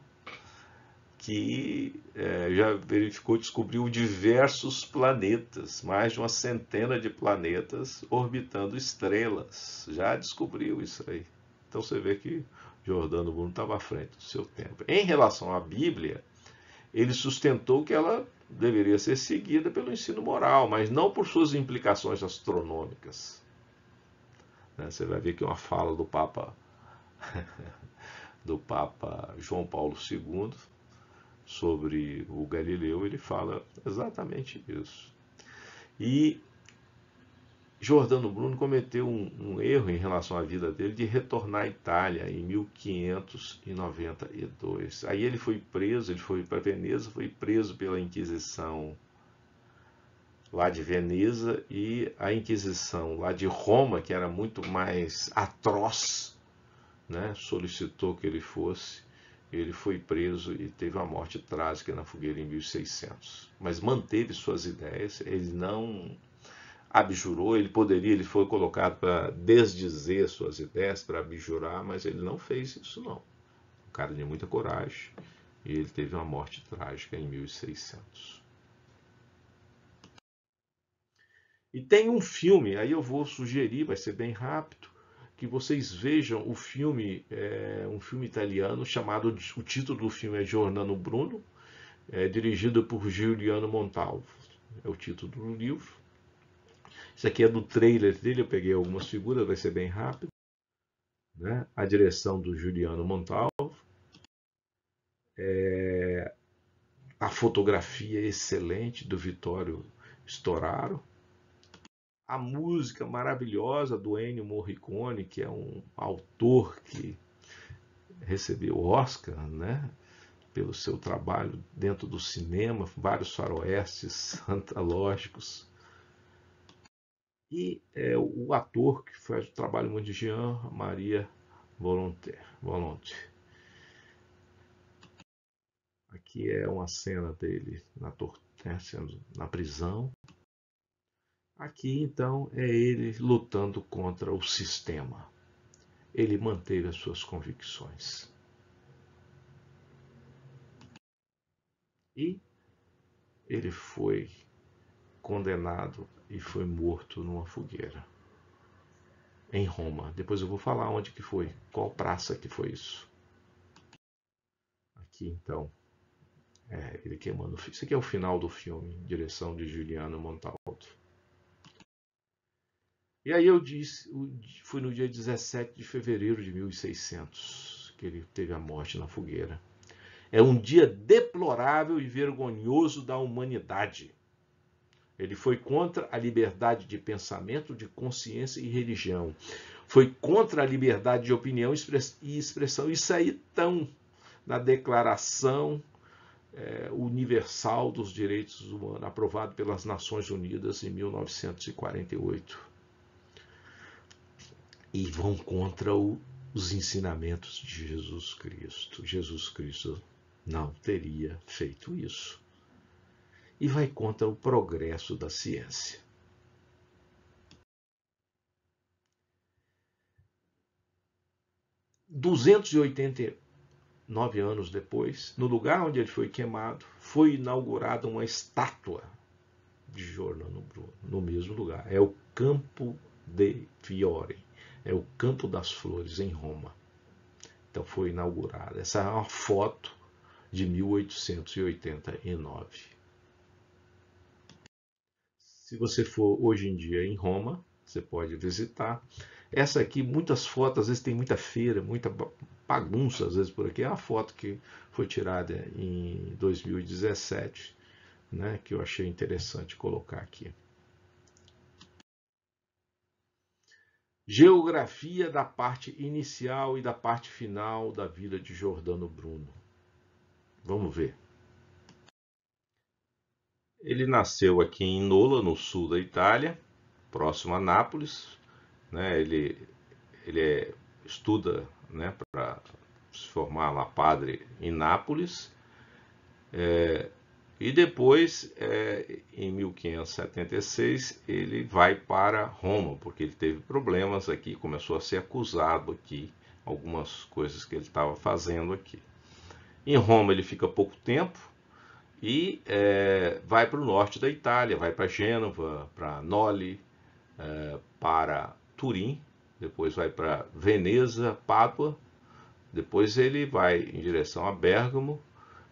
que é, já verificou, descobriu diversos planetas, mais de uma centena de planetas orbitando estrelas. Já descobriu isso aí. Então você vê que Jordano Bruno estava à frente do seu tempo. Em relação à Bíblia, ele sustentou que ela deveria ser seguida pelo ensino moral, mas não por suas implicações astronômicas. Né, você vai ver que é uma fala do Papa do Papa João Paulo II sobre o Galileu, ele fala exatamente isso. E Jordano Bruno cometeu um, um, erro em relação à vida dele de retornar à Itália em 1592. Aí ele foi preso, ele foi para Veneza, foi preso pela Inquisição lá de Veneza e a Inquisição lá de Roma, que era muito mais atroz, né, solicitou que ele fosse. Ele foi preso e teve uma morte trágica na fogueira em 1600. Mas manteve suas ideias, ele não abjurou, ele poderia, ele foi colocado para desdizer suas ideias, para abjurar, mas ele não fez isso não. Um cara de muita coragem, e ele teve uma morte trágica em 1600. E tem um filme, aí eu vou sugerir, vai ser bem rápido, que vocês vejam o filme, é, um filme italiano chamado, o título do filme é Giordano Bruno, é, dirigido por Giuliano Montalvo, é o título do livro. Isso aqui é do trailer dele, eu peguei algumas figuras, vai ser bem rápido. Né? A direção do Juliano Montalvo. É... A fotografia é excelente do Vitório Storaro. A música maravilhosa do Ennio Morricone, que é um autor que recebeu o Oscar, né? pelo seu trabalho dentro do cinema, vários faroestes antológicos e é, o ator que faz o trabalho muito de Jean Maria Volonté. Aqui é uma cena dele na, né, na prisão. Aqui então é ele lutando contra o sistema. Ele manteve as suas convicções. E ele foi condenado e foi morto numa fogueira em Roma. Depois eu vou falar onde que foi, qual praça que foi isso. Aqui então, é, ele queimando. Isso aqui é o final do filme, direção de Juliano Montalto. E aí eu disse, foi no dia 17 de fevereiro de 1600 que ele teve a morte na fogueira. É um dia deplorável e vergonhoso da humanidade. Ele foi contra a liberdade de pensamento, de consciência e religião. Foi contra a liberdade de opinião e expressão. Isso aí estão na Declaração é, Universal dos Direitos Humanos, aprovado pelas Nações Unidas em 1948. E vão contra o, os ensinamentos de Jesus Cristo. Jesus Cristo não teria feito isso e vai contra o progresso da ciência. Duzentos e oitenta nove anos depois, no lugar onde ele foi queimado, foi inaugurada uma estátua de Giordano Bruno, no mesmo lugar. É o Campo de Fiore, é o Campo das Flores, em Roma. Então foi inaugurada. Essa é uma foto de 1889. Se você for hoje em dia em Roma, você pode visitar. Essa aqui, muitas fotos, às vezes tem muita feira, muita bagunça, às vezes por aqui. É uma foto que foi tirada em 2017, né, que eu achei interessante colocar aqui. Geografia da parte inicial e da parte final da Vila de Jordano Bruno. Vamos ver. Ele nasceu aqui em Nola, no sul da Itália, próximo a Nápoles. Né? Ele, ele é, estuda né, para se formar lá padre em Nápoles. É, e depois, é, em 1576, ele vai para Roma, porque ele teve problemas aqui, começou a ser acusado aqui, algumas coisas que ele estava fazendo aqui. Em Roma ele fica pouco tempo, e é, vai para o norte da Itália, vai para Gênova, para Noli, é, para Turim, depois vai para Veneza, Pádua, depois ele vai em direção a Bérgamo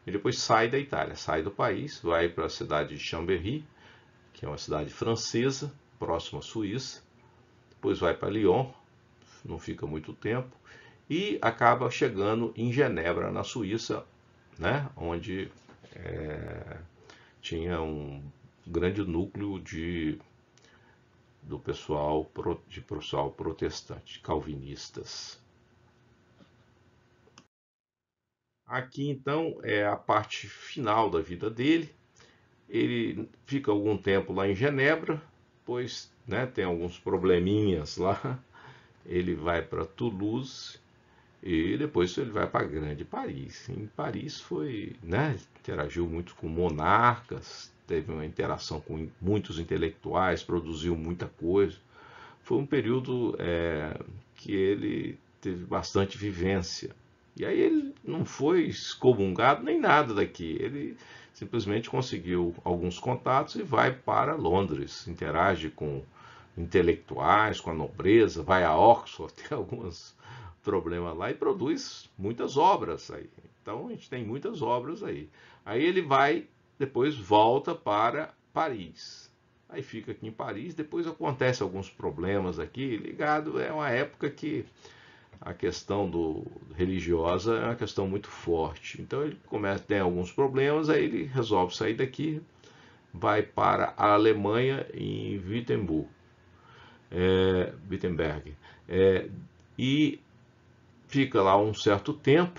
e depois sai da Itália, sai do país, vai para a cidade de Chambéry, que é uma cidade francesa, próxima à Suíça, depois vai para Lyon, não fica muito tempo, e acaba chegando em Genebra, na Suíça, né, onde é, tinha um grande núcleo de do pessoal de pessoal protestante, calvinistas. Aqui então é a parte final da vida dele. Ele fica algum tempo lá em Genebra, pois né, tem alguns probleminhas lá. Ele vai para Toulouse e depois ele vai para a Grande Paris. Em Paris foi, né, interagiu muito com monarcas, teve uma interação com muitos intelectuais, produziu muita coisa. Foi um período é, que ele teve bastante vivência. E aí ele não foi excomungado nem nada daqui. Ele simplesmente conseguiu alguns contatos e vai para Londres, interage com intelectuais, com a nobreza, vai a Oxford, tem algumas problema lá e produz muitas obras aí. Então a gente tem muitas obras aí. Aí ele vai, depois volta para Paris. Aí fica aqui em Paris, depois acontece alguns problemas aqui, ligado, é uma época que a questão do religiosa é uma questão muito forte. Então ele começa tem alguns problemas, aí ele resolve sair daqui, vai para a Alemanha em Wittenberg. É, Wittenberg. É, e fica lá um certo tempo,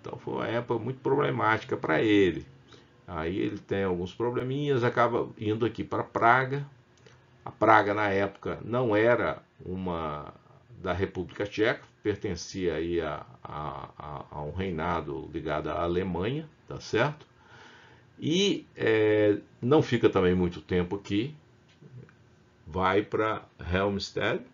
então foi uma época muito problemática para ele. Aí ele tem alguns probleminhas, acaba indo aqui para Praga. A Praga na época não era uma da República Tcheca, pertencia aí a, a, a, a um reinado ligado à Alemanha, tá certo? E é, não fica também muito tempo aqui, vai para Helmstedt,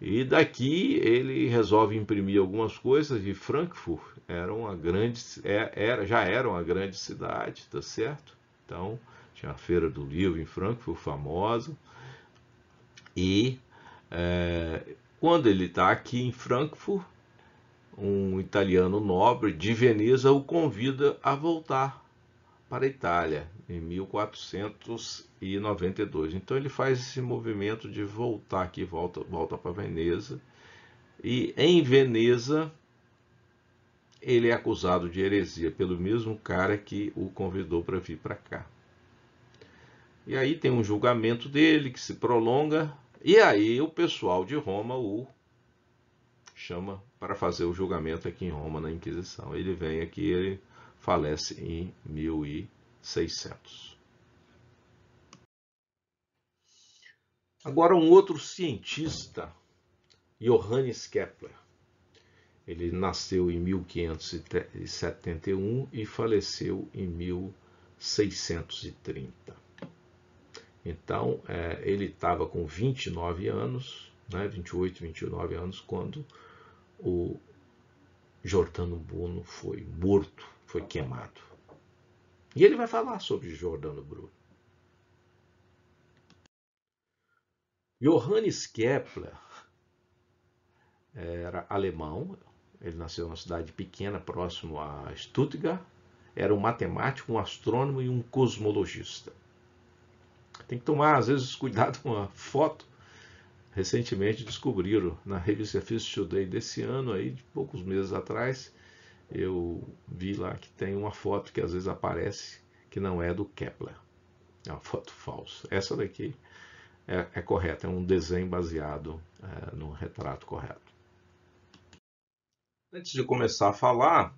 e daqui ele resolve imprimir algumas coisas e Frankfurt era uma grande, é, era, já era uma grande cidade, tá certo? Então tinha a feira do livro em Frankfurt famosa e é, quando ele está aqui em Frankfurt, um italiano nobre de Veneza o convida a voltar para a Itália em 1492. Então ele faz esse movimento de voltar aqui, volta, volta para Veneza. E em Veneza ele é acusado de heresia pelo mesmo cara que o convidou para vir para cá. E aí tem um julgamento dele que se prolonga, e aí o pessoal de Roma o chama para fazer o julgamento aqui em Roma na Inquisição. Ele vem aqui, ele falece em 1000 600. Agora um outro cientista, Johannes Kepler. Ele nasceu em 1571 e faleceu em 1630. Então, é, ele estava com 29 anos, né, 28, 29 anos, quando o Jordano Bruno foi morto, foi queimado. E ele vai falar sobre Jordano Bruno. Johannes Kepler era alemão, ele nasceu numa cidade pequena próximo a Stuttgart, era um matemático, um astrônomo e um cosmologista. Tem que tomar, às vezes, cuidado com a foto. Recentemente descobriram na revista Physics Today desse ano, aí, de poucos meses atrás, eu vi lá que tem uma foto que às vezes aparece que não é do Kepler. É uma foto falsa. Essa daqui é, é correta, é um desenho baseado é, no retrato correto. Antes de começar a falar,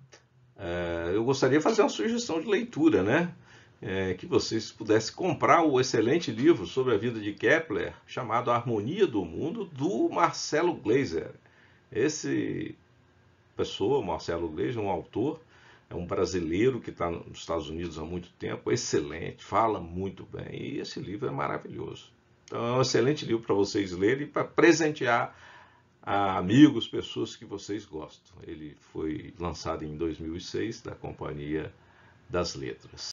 é, eu gostaria de fazer uma sugestão de leitura, né? É, que vocês pudessem comprar o excelente livro sobre a vida de Kepler, chamado A Harmonia do Mundo, do Marcelo Glaser. Esse pessoa, Marcelo Gleja, é um autor, é um brasileiro que está nos Estados Unidos há muito tempo, excelente, fala muito bem, e esse livro é maravilhoso. Então é um excelente livro para vocês lerem e para presentear a amigos, pessoas que vocês gostam. Ele foi lançado em 2006 da Companhia das Letras.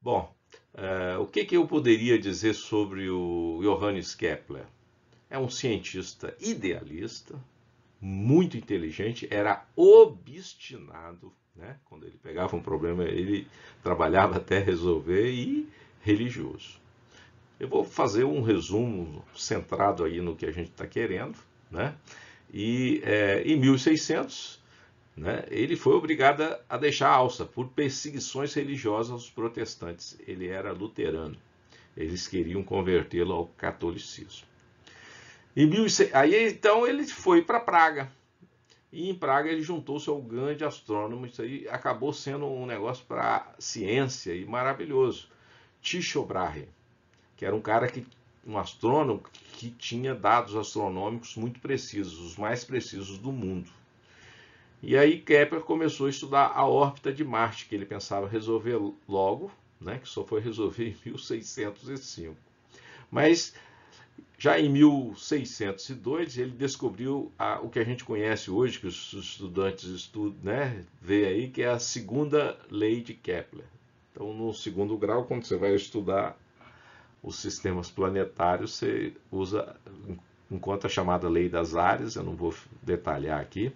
Bom, uh, o que, que eu poderia dizer sobre o Johannes Kepler? é um cientista idealista, muito inteligente, era obstinado, né? quando ele pegava um problema, ele trabalhava até resolver e religioso. Eu vou fazer um resumo centrado aí no que a gente está querendo. Né? E é, em 1600, né, ele foi obrigado a deixar a alça por perseguições religiosas aos protestantes. Ele era luterano. Eles queriam convertê-lo ao catolicismo. Aí então ele foi para Praga. E em Praga ele juntou-se ao grande astrônomo. Isso aí acabou sendo um negócio para ciência e maravilhoso. Tycho Brahe, que era um cara que um astrônomo que tinha dados astronômicos muito precisos, os mais precisos do mundo. E aí Kepler começou a estudar a órbita de Marte, que ele pensava resolver logo, né, que só foi resolver em 1605. Mas já em 1602, ele descobriu a, o que a gente conhece hoje, que os estudantes estudam, né, vê aí, que é a segunda lei de Kepler. Então, no segundo grau, quando você vai estudar os sistemas planetários, você usa, encontra a chamada lei das áreas, eu não vou detalhar aqui.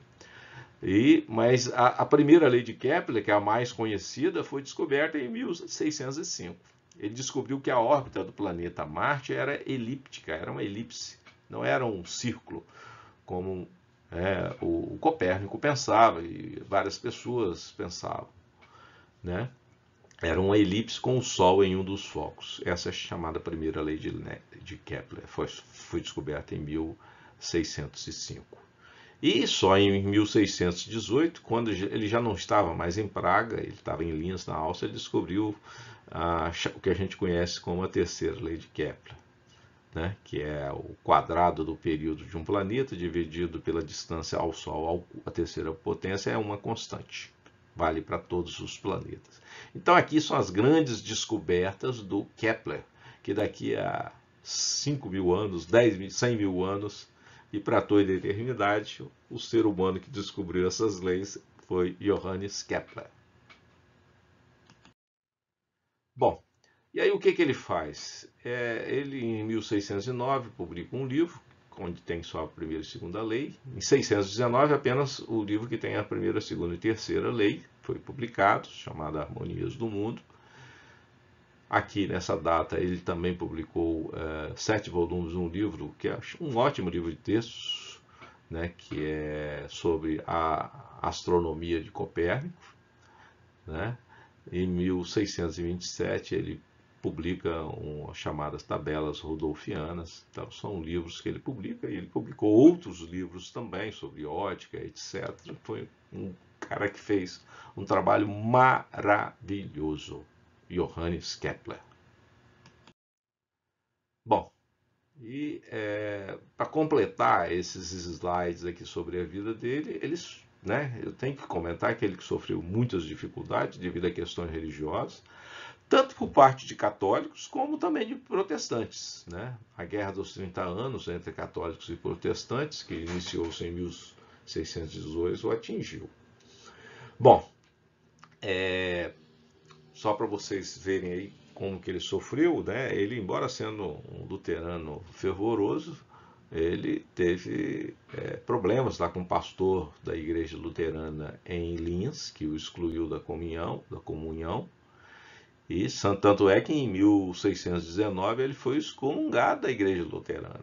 E, mas a, a primeira lei de Kepler, que é a mais conhecida, foi descoberta em 1605 ele descobriu que a órbita do planeta Marte era elíptica, era uma elipse, não era um círculo, como é, o Copérnico pensava e várias pessoas pensavam. Né? Era uma elipse com o Sol em um dos focos. Essa é a chamada primeira lei de, de Kepler. Foi, foi descoberta em 1605. E só em 1618, quando ele já não estava mais em Praga, ele estava em Linz, na Áustria, ele descobriu a, o que a gente conhece como a terceira lei de Kepler, né? que é o quadrado do período de um planeta dividido pela distância ao Sol, a terceira potência é uma constante, vale para todos os planetas. Então aqui são as grandes descobertas do Kepler, que daqui a 5 mil anos, 10 mil, 100 mil anos, e para toda a eternidade, o ser humano que descobriu essas leis foi Johannes Kepler. Bom, e aí o que, que ele faz? É, ele, em 1609, publica um livro, onde tem só a primeira e segunda lei. Em 619, apenas o livro que tem a primeira, segunda e terceira lei foi publicado, chamado Harmonias do Mundo. Aqui, nessa data, ele também publicou é, sete volumes, um livro que é um ótimo livro de textos, né, que é sobre a astronomia de Copérnico. Né? Em 1627 ele publica um, chamadas Tabelas Rodolfianas, então, são livros que ele publica e ele publicou outros livros também sobre ótica, etc. Foi um cara que fez um trabalho maravilhoso, Johannes Kepler. Bom, e é, eh, para completar esses slides aqui sobre a vida dele, eles né? Eu tenho que comentar aquele que sofreu muitas dificuldades devido a questões religiosas, tanto por parte de católicos como também de protestantes, né? A Guerra dos 30 Anos entre católicos e protestantes, que iniciou-se em 1618, o atingiu. Bom, é... só para vocês verem aí como que ele sofreu, né? Ele, embora sendo um luterano fervoroso, ele teve é, problemas lá com o um pastor da igreja luterana em Linz, que o excluiu da comunhão, da comunhão. E tanto é que em 1619 ele foi excomungado da igreja luterana.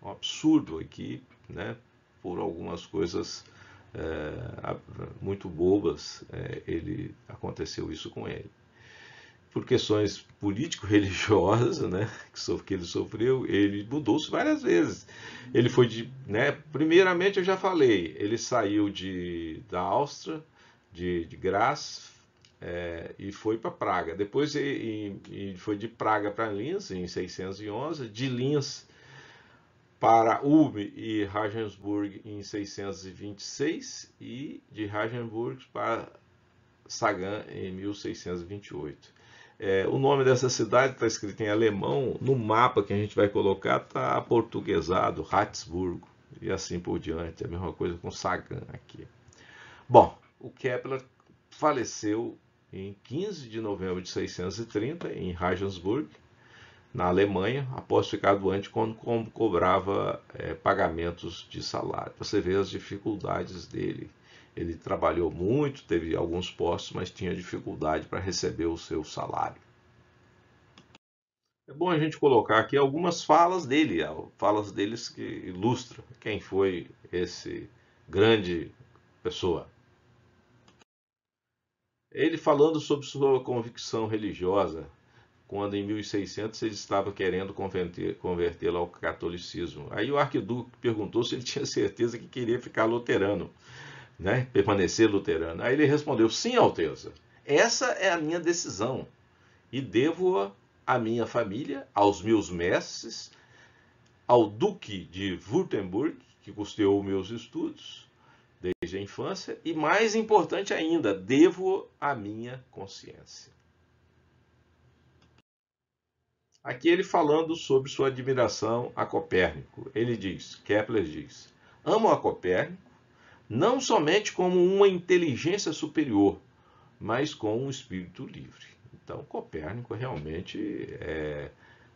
Um absurdo aqui, né? Por algumas coisas é, muito bobas, é, ele aconteceu isso com ele por questões político-religiosas, né, que, que ele sofreu, ele mudou-se várias vezes. Ele foi de, né, primeiramente eu já falei, ele saiu de, da Áustria, de, de Graz, é, e foi para Praga. Depois ele, ele foi de Praga para Linz, em 611, de Linz para Ulm e Regensburg em 626 e de Regensburg para Sagan em 1628. É, o nome dessa cidade está escrito em alemão, no mapa que a gente vai colocar está portuguesado, Hatzburgo, e assim por diante. É a mesma coisa com Sagan aqui. Bom, o Kepler faleceu em 15 de novembro de 630, em Regensburg, na Alemanha, após ficar doente quando cobrava é, pagamentos de salário. Você vê as dificuldades dele ele trabalhou muito, teve alguns postos, mas tinha dificuldade para receber o seu salário. É bom a gente colocar aqui algumas falas dele, falas deles que ilustram quem foi esse grande pessoa. Ele falando sobre sua convicção religiosa, quando em 1600 ele estava querendo convertê-lo ao catolicismo. Aí o arquiduque perguntou se ele tinha certeza que queria ficar luterano né, permanecer luterano? Aí ele respondeu: Sim, Alteza, essa é a minha decisão e devo-a à minha família, aos meus mestres, ao Duque de Württemberg, que custeou meus estudos desde a infância, e mais importante ainda, devo à minha consciência. Aqui ele falando sobre sua admiração a Copérnico. Ele diz, Kepler diz, amo a Copérnico não somente como uma inteligência superior, mas com um espírito livre. Então, Copérnico realmente é,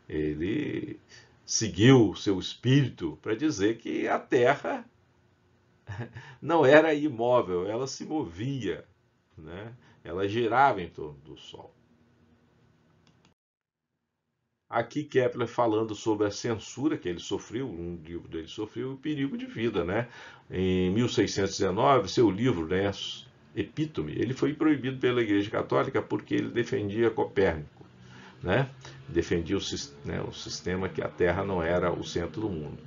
ele seguiu seu espírito para dizer que a Terra não era imóvel, ela se movia, né? ela girava em torno do Sol. Aqui Kepler falando sobre a censura que ele sofreu, um livro dele sofreu, o perigo de vida, né? Em 1619, seu livro, né, Epítome, ele foi proibido pela Igreja Católica porque ele defendia Copérnico, né? Defendia o, né, o sistema que a Terra não era o centro do mundo.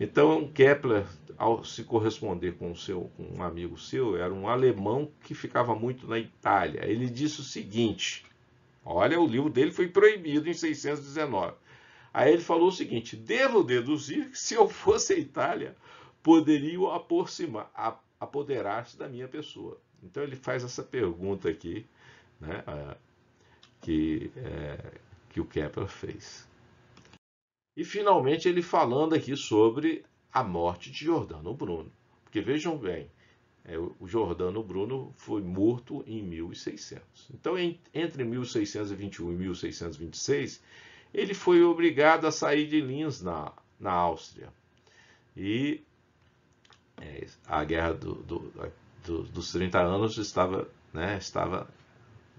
Então Kepler, ao se corresponder com, seu, com um amigo seu, era um alemão que ficava muito na Itália. Ele disse o seguinte: Olha, o livro dele foi proibido em 619. Aí ele falou o seguinte: devo deduzir que se eu fosse à Itália, poderiam apoderar-se da minha pessoa. Então ele faz essa pergunta aqui, né, que, é, que o Kepler fez. E finalmente ele falando aqui sobre a morte de Jordano Bruno. Porque vejam bem, é, o Jordano Bruno foi morto em 1600. Então, entre 1621 e 1626, ele foi obrigado a sair de Linz, na, na Áustria. E é, a guerra do, do, do, dos 30 anos estava, né, estava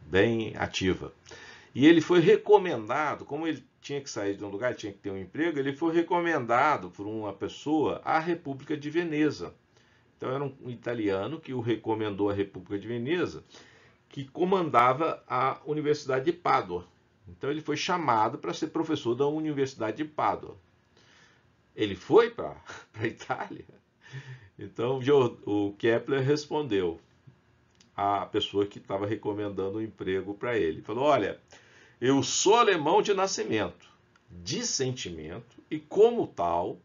bem ativa. E ele foi recomendado, como ele tinha que sair de um lugar, tinha que ter um emprego, ele foi recomendado por uma pessoa à República de Veneza então era um italiano que o recomendou à República de Veneza, que comandava a Universidade de Pádua. Então ele foi chamado para ser professor da Universidade de Pádua. Ele foi para a Itália. Então o Kepler respondeu à pessoa que estava recomendando o um emprego para ele. Falou: Olha, eu sou alemão de nascimento, de sentimento, e como tal,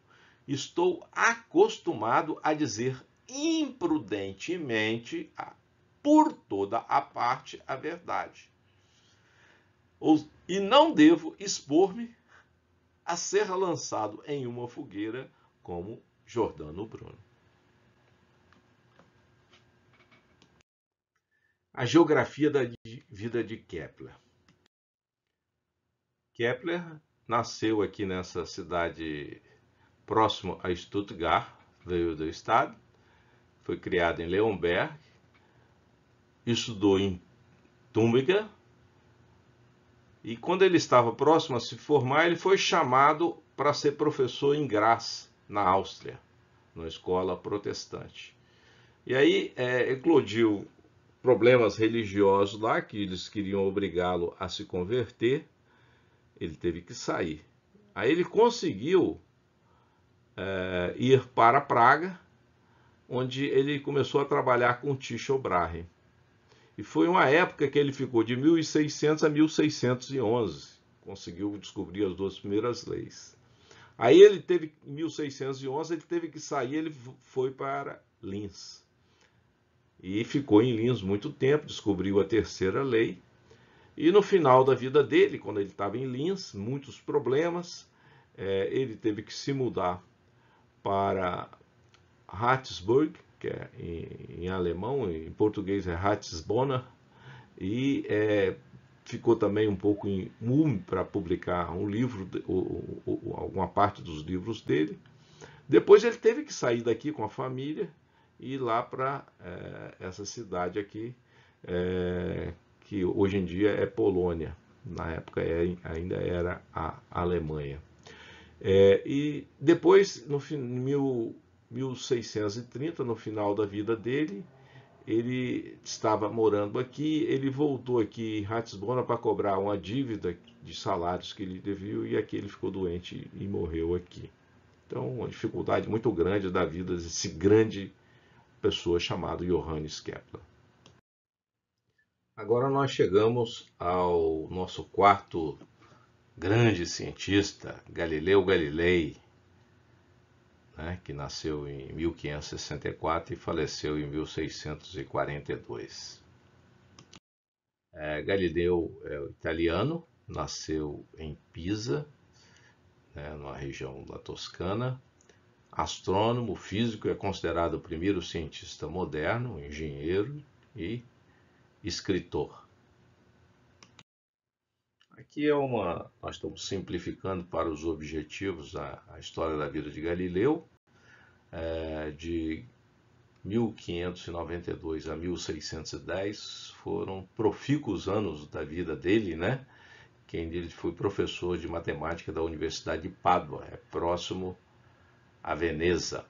estou acostumado a dizer imprudentemente por toda a parte a verdade. E não devo expor-me a ser lançado em uma fogueira como Jordano Bruno. A geografia da vida de Kepler. Kepler nasceu aqui nessa cidade próximo a Stuttgart, veio do estado, foi criado em Leonberg, estudou em Tübingen, e quando ele estava próximo a se formar, ele foi chamado para ser professor em Graz, na Áustria, numa escola protestante. E aí é, eclodiu problemas religiosos lá, que eles queriam obrigá-lo a se converter, ele teve que sair. Aí ele conseguiu é, ir para Praga, onde ele começou a trabalhar com Tish O'Brien. E foi uma época que ele ficou de 1600 a 1611, conseguiu descobrir as duas primeiras leis. Aí ele teve, em 1611, ele teve que sair, ele foi para Linz. E ficou em Linz muito tempo, descobriu a terceira lei. E no final da vida dele, quando ele estava em Linz, muitos problemas, é, ele teve que se mudar para Hattiesburg, que é em, em, alemão, em português é Hattisbona, e é, ficou também um pouco em Ulm para publicar um livro, ou, ou, ou, alguma parte dos livros dele. Depois ele teve que sair daqui com a família e ir lá para é, essa cidade aqui, é, que hoje em dia é Polônia, na época é, ainda era a Alemanha. É, e depois, no fim, 1630, no final da vida dele, ele estava morando aqui, ele voltou aqui em Ratisbona para cobrar uma dívida de salários que ele devia e aqui ele ficou doente e morreu aqui. Então, uma dificuldade muito grande da vida desse grande pessoa chamado Johannes Kepler. Agora nós chegamos ao nosso quarto grande cientista, Galileu Galilei né, que nasceu em 1564 e faleceu em 1642. É, Galileu é italiano, nasceu em Pisa, né, numa região da Toscana. Astrônomo, físico, é considerado o primeiro cientista moderno, engenheiro e escritor. Aqui é uma, nós estamos simplificando para os objetivos a, a história da vida de Galileu, é, de 1592 a 1610 foram profícuos anos da vida dele, né? Quem ele foi professor de matemática da Universidade de Pádua, é próximo à Veneza.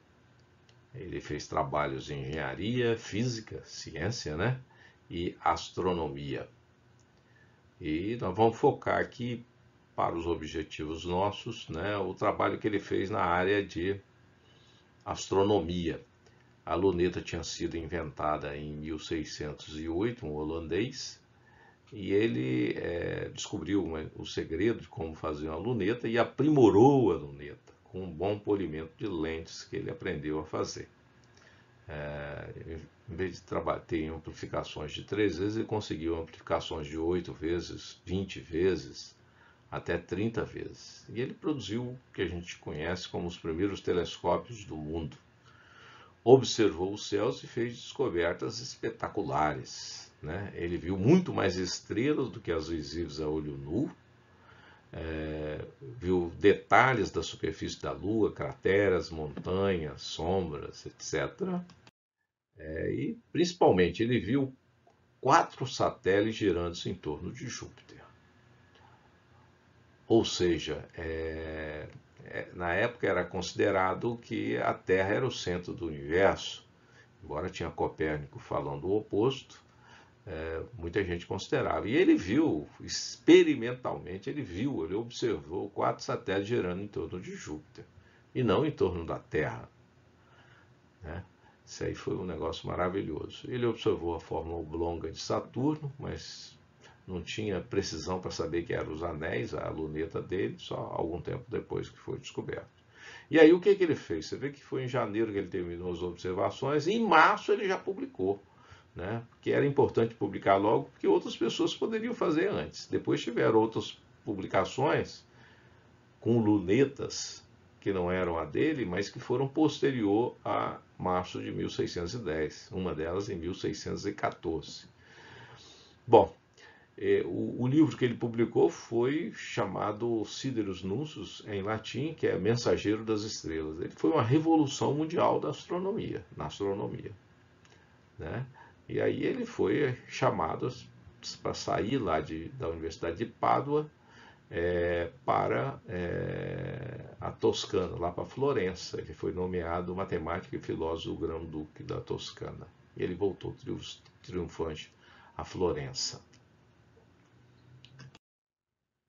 Ele fez trabalhos em engenharia, física, ciência, né? E astronomia. E nós vamos focar aqui para os objetivos nossos, né, o trabalho que ele fez na área de astronomia. A luneta tinha sido inventada em 1608, um holandês, e ele é, descobriu uma, o segredo de como fazer uma luneta e aprimorou a luneta com um bom polimento de lentes que ele aprendeu a fazer. É, em vez de trabalhar, ter amplificações de três vezes, ele conseguiu amplificações de oito vezes, vinte vezes, até trinta vezes. E ele produziu o que a gente conhece como os primeiros telescópios do mundo. Observou os céus e fez descobertas espetaculares. Né? Ele viu muito mais estrelas do que as visíveis a olho nu, é, viu detalhes da superfície da Lua, crateras, montanhas, sombras, etc. É, e, principalmente, ele viu quatro satélites girando em torno de Júpiter. Ou seja, é, é, na época era considerado que a Terra era o centro do universo, embora tinha Copérnico falando o oposto, é, muita gente considerava. E ele viu, experimentalmente, ele viu, ele observou quatro satélites girando em torno de Júpiter, e não em torno da Terra. Né? Isso aí foi um negócio maravilhoso. Ele observou a forma oblonga de Saturno, mas não tinha precisão para saber que eram os anéis, a luneta dele, só algum tempo depois que foi descoberto. E aí o que, que ele fez? Você vê que foi em janeiro que ele terminou as observações, e em março ele já publicou. Né? Porque era importante publicar logo, porque outras pessoas poderiam fazer antes. Depois tiveram outras publicações com lunetas que não eram a dele, mas que foram posterior a março de 1610, uma delas em 1614. Bom, é, o, o, livro que ele publicou foi chamado Siderus Nuncius, em latim, que é Mensageiro das Estrelas. Ele foi uma revolução mundial da astronomia, na astronomia. Né? E aí ele foi chamado para sair lá de, da Universidade de Pádua é, para é, a Toscana, lá para Florença. Ele foi nomeado matemático e filósofo do Grão-Duque da Toscana. E ele voltou triunfante a Florença.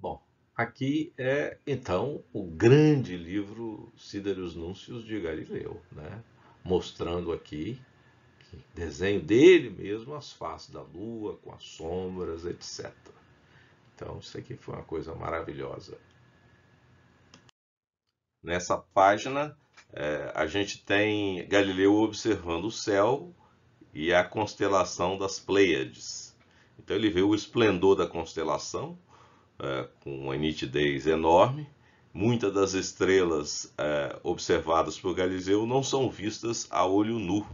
Bom, aqui é então o grande livro Siderus Núncios de Galileu, né? mostrando aqui desenho dele mesmo as faces da Lua com as sombras, etc. Então, isso aqui foi uma coisa maravilhosa. Nessa página, é, a gente tem Galileu observando o céu e a constelação das Pleiades. Então, ele vê o esplendor da constelação, é, com uma nitidez enorme. Muitas das estrelas é, observadas por Galileu não são vistas a olho nu.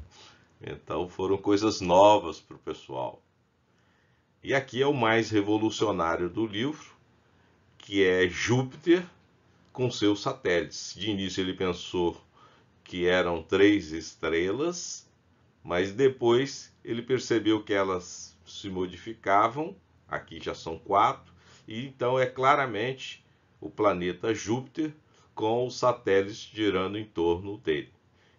Então, foram coisas novas para o pessoal. E aqui é o mais revolucionário do livro, que é Júpiter com seus satélites. De início ele pensou que eram três estrelas, mas depois ele percebeu que elas se modificavam, aqui já são quatro, e então é claramente o planeta Júpiter com os satélites girando em torno dele,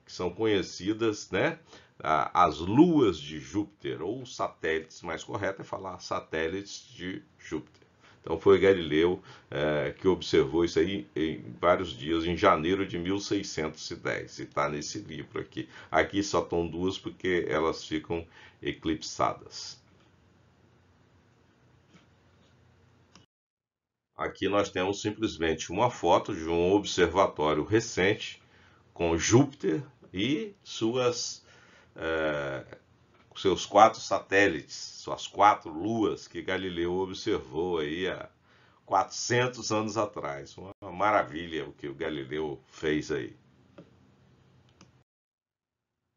que são conhecidas, né, as luas de Júpiter, ou satélites, mais correto é falar satélites de Júpiter. Então foi Galileu é, que observou isso aí em vários dias, em janeiro de 1610, e está nesse livro aqui. Aqui só estão duas porque elas ficam eclipsadas. Aqui nós temos simplesmente uma foto de um observatório recente com Júpiter e suas é, os seus quatro satélites, suas quatro luas que Galileu observou aí há 400 anos atrás. Uma maravilha o que o Galileu fez aí.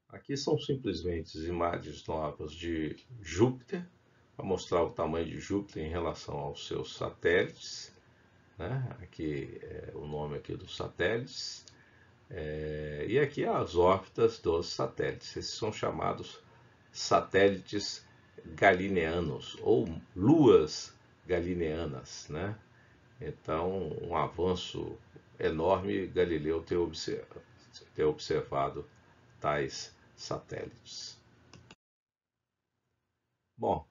Aqui são simplesmente imagens novas de Júpiter, para mostrar o tamanho de Júpiter em relação aos seus satélites. Né? Aqui é o nome aqui dos satélites. É, e aqui é as órbitas dos satélites. Esses são chamados satélites galineanos ou luas galineanas. Né? Então, um avanço enorme Galileu ter, observ ter observado tais satélites. Bom,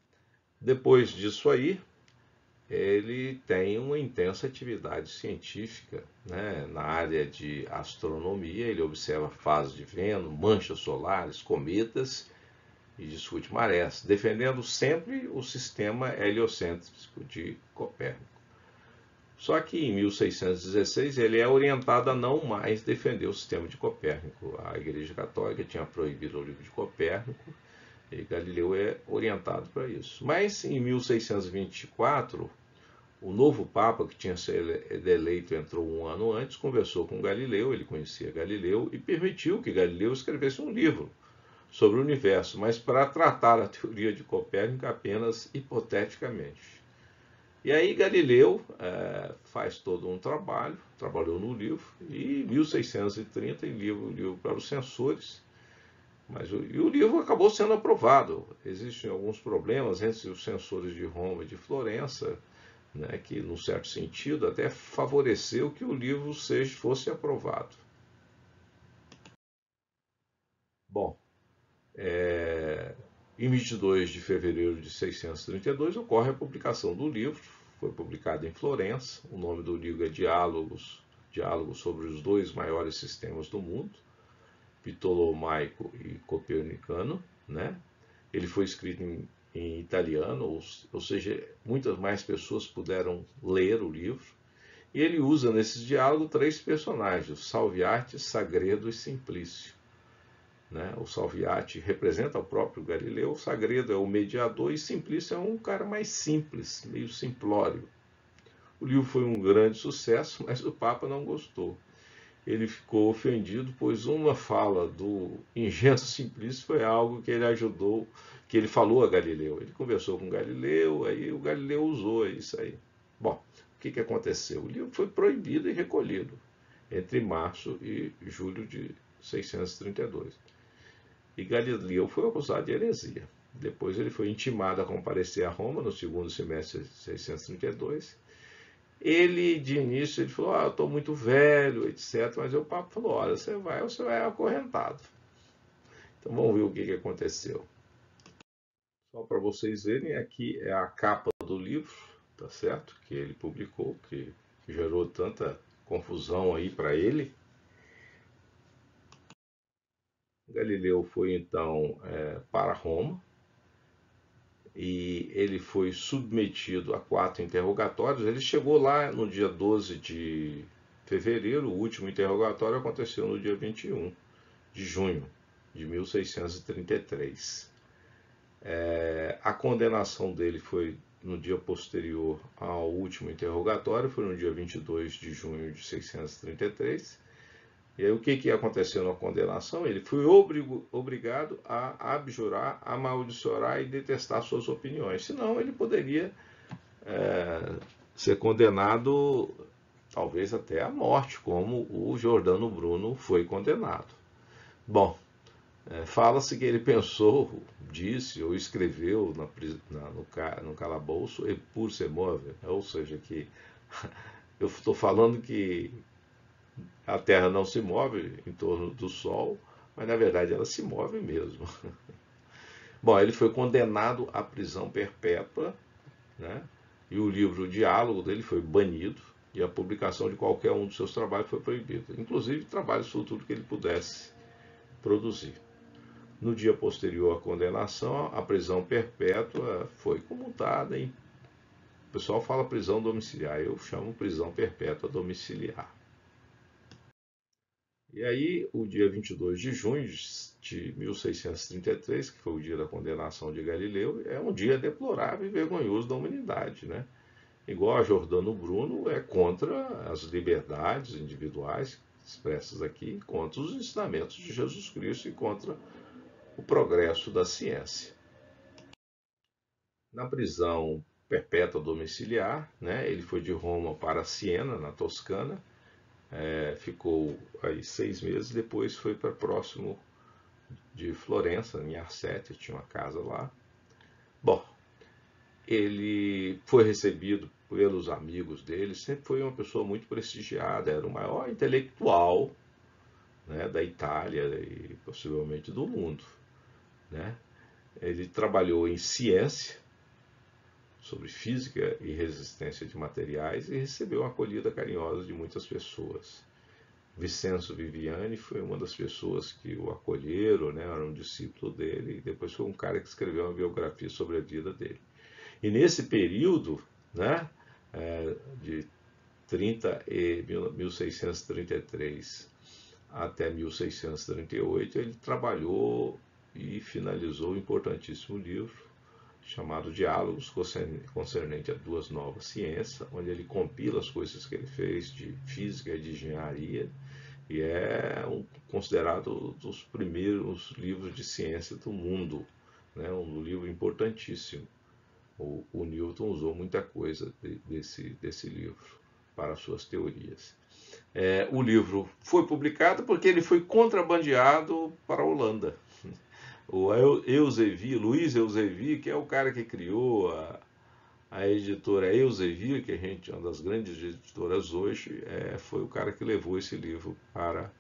depois disso aí, ele tem uma intensa atividade científica né? na área de astronomia. Ele observa fases de Vênus, manchas solares, cometas e discute marés, defendendo sempre o sistema heliocêntrico de Copérnico. Só que em 1616 ele é orientado a não mais defender o sistema de Copérnico. A Igreja Católica tinha proibido o livro de Copérnico e Galileu é orientado para isso. Mas em 1624, o novo Papa, que tinha sido eleito, entrou um ano antes, conversou com Galileu, ele conhecia Galileu, e permitiu que Galileu escrevesse um livro sobre o universo, mas para tratar a teoria de Copérnico apenas hipoteticamente. E aí Galileu é, faz todo um trabalho, trabalhou no livro, e em 1630 ele livro, livro para os censores, mas o, e o livro acabou sendo aprovado. Existem alguns problemas entre os censores de Roma e de Florença, né, que, num certo sentido, até favoreceu que o livro seja, fosse aprovado. Bom, é, em 22 de fevereiro de 632 ocorre a publicação do livro, foi publicado em Florença. O nome do livro é Diálogos, Diálogos sobre os dois maiores sistemas do mundo ptolomaico e copernicano, né? Ele foi escrito em, em italiano, ou, ou seja, muitas mais pessoas puderam ler o livro. E ele usa nesse diálogo três personagens, Salviati, Sagredo e Simplício. Né? O Salviati representa o próprio Galileu, o Sagredo é o mediador e Simplício é um cara mais simples, meio simplório. O livro foi um grande sucesso, mas o Papa não gostou ele ficou ofendido, pois uma fala do ingênuo Simplício foi algo que ele ajudou, que ele falou a Galileu. Ele conversou com Galileu, aí o Galileu usou isso aí. Bom, o que, que aconteceu? O livro foi proibido e recolhido entre março e julho de 632. E Galileu foi acusado de heresia. Depois ele foi intimado a comparecer a Roma no segundo semestre de 632 ele, de início, ele falou, ah, eu estou muito velho, etc. Mas o Papa falou, olha, você vai ou você vai é acorrentado. Então vamos ver o que, que aconteceu. Só para vocês verem, aqui é a capa do livro, tá certo? Que ele publicou, que gerou tanta confusão aí para ele. Galileu foi então é, para Roma, e ele foi submetido a quatro interrogatórios. Ele chegou lá no dia 12 de fevereiro, o último interrogatório aconteceu no dia 21 de junho de 1633. É, a condenação dele foi no dia posterior ao último interrogatório, foi no dia 22 de junho de 633. E aí o que, que aconteceu na condenação? Ele foi obrigo, obrigado a abjurar, amaldiçoar e detestar suas opiniões. Senão ele poderia é, ser condenado talvez até à morte, como o Jordano Bruno foi condenado. Bom, é, fala-se que ele pensou, disse ou escreveu na, na, no, no calabouço e por ser móvel, né? ou seja, que eu estou falando que a Terra não se move em torno do Sol, mas na verdade ela se move mesmo. Bom, ele foi condenado à prisão perpétua, né? e o livro o Diálogo dele foi banido, e a publicação de qualquer um dos seus trabalhos foi proibida, inclusive trabalhos futuros que ele pudesse produzir. No dia posterior à condenação, a prisão perpétua foi comutada em. O pessoal fala prisão domiciliar, eu chamo prisão perpétua domiciliar. E aí, o dia 22 de junho de 1633, que foi o dia da condenação de Galileu, é um dia deplorável e vergonhoso da humanidade, né? Igual a Jordano Bruno é contra as liberdades individuais expressas aqui, contra os ensinamentos de Jesus Cristo e contra o progresso da ciência. Na prisão perpétua domiciliar, né, ele foi de Roma para Siena, na Toscana, é, ficou aí seis meses, depois foi para próximo de Florença, em Arsete, tinha uma casa lá. Bom, ele foi recebido pelos amigos dele, sempre foi uma pessoa muito prestigiada, era o maior intelectual né, da Itália e possivelmente do mundo. Né? Ele trabalhou em ciência, sobre física e resistência de materiais e recebeu uma acolhida carinhosa de muitas pessoas. Vicenzo Viviani foi uma das pessoas que o acolheram, né? era um discípulo dele, e depois foi um cara que escreveu uma biografia sobre a vida dele. E nesse período, né, é, de 30 e 1633 até 1638, ele trabalhou e finalizou um importantíssimo livro chamado Diálogos concernente a duas novas ciências, onde ele compila as coisas que ele fez de física e de engenharia, e é um, considerado um dos primeiros livros de ciência do mundo, né? um livro importantíssimo. O, o Newton usou muita coisa de, desse, desse livro para suas teorias. É, o livro foi publicado porque ele foi contrabandeado para a Holanda o Eusevi, Luiz Eusevi, que é o cara que criou a, a editora Eusevi, que a gente é uma das grandes editoras hoje, é, foi o cara que levou esse livro para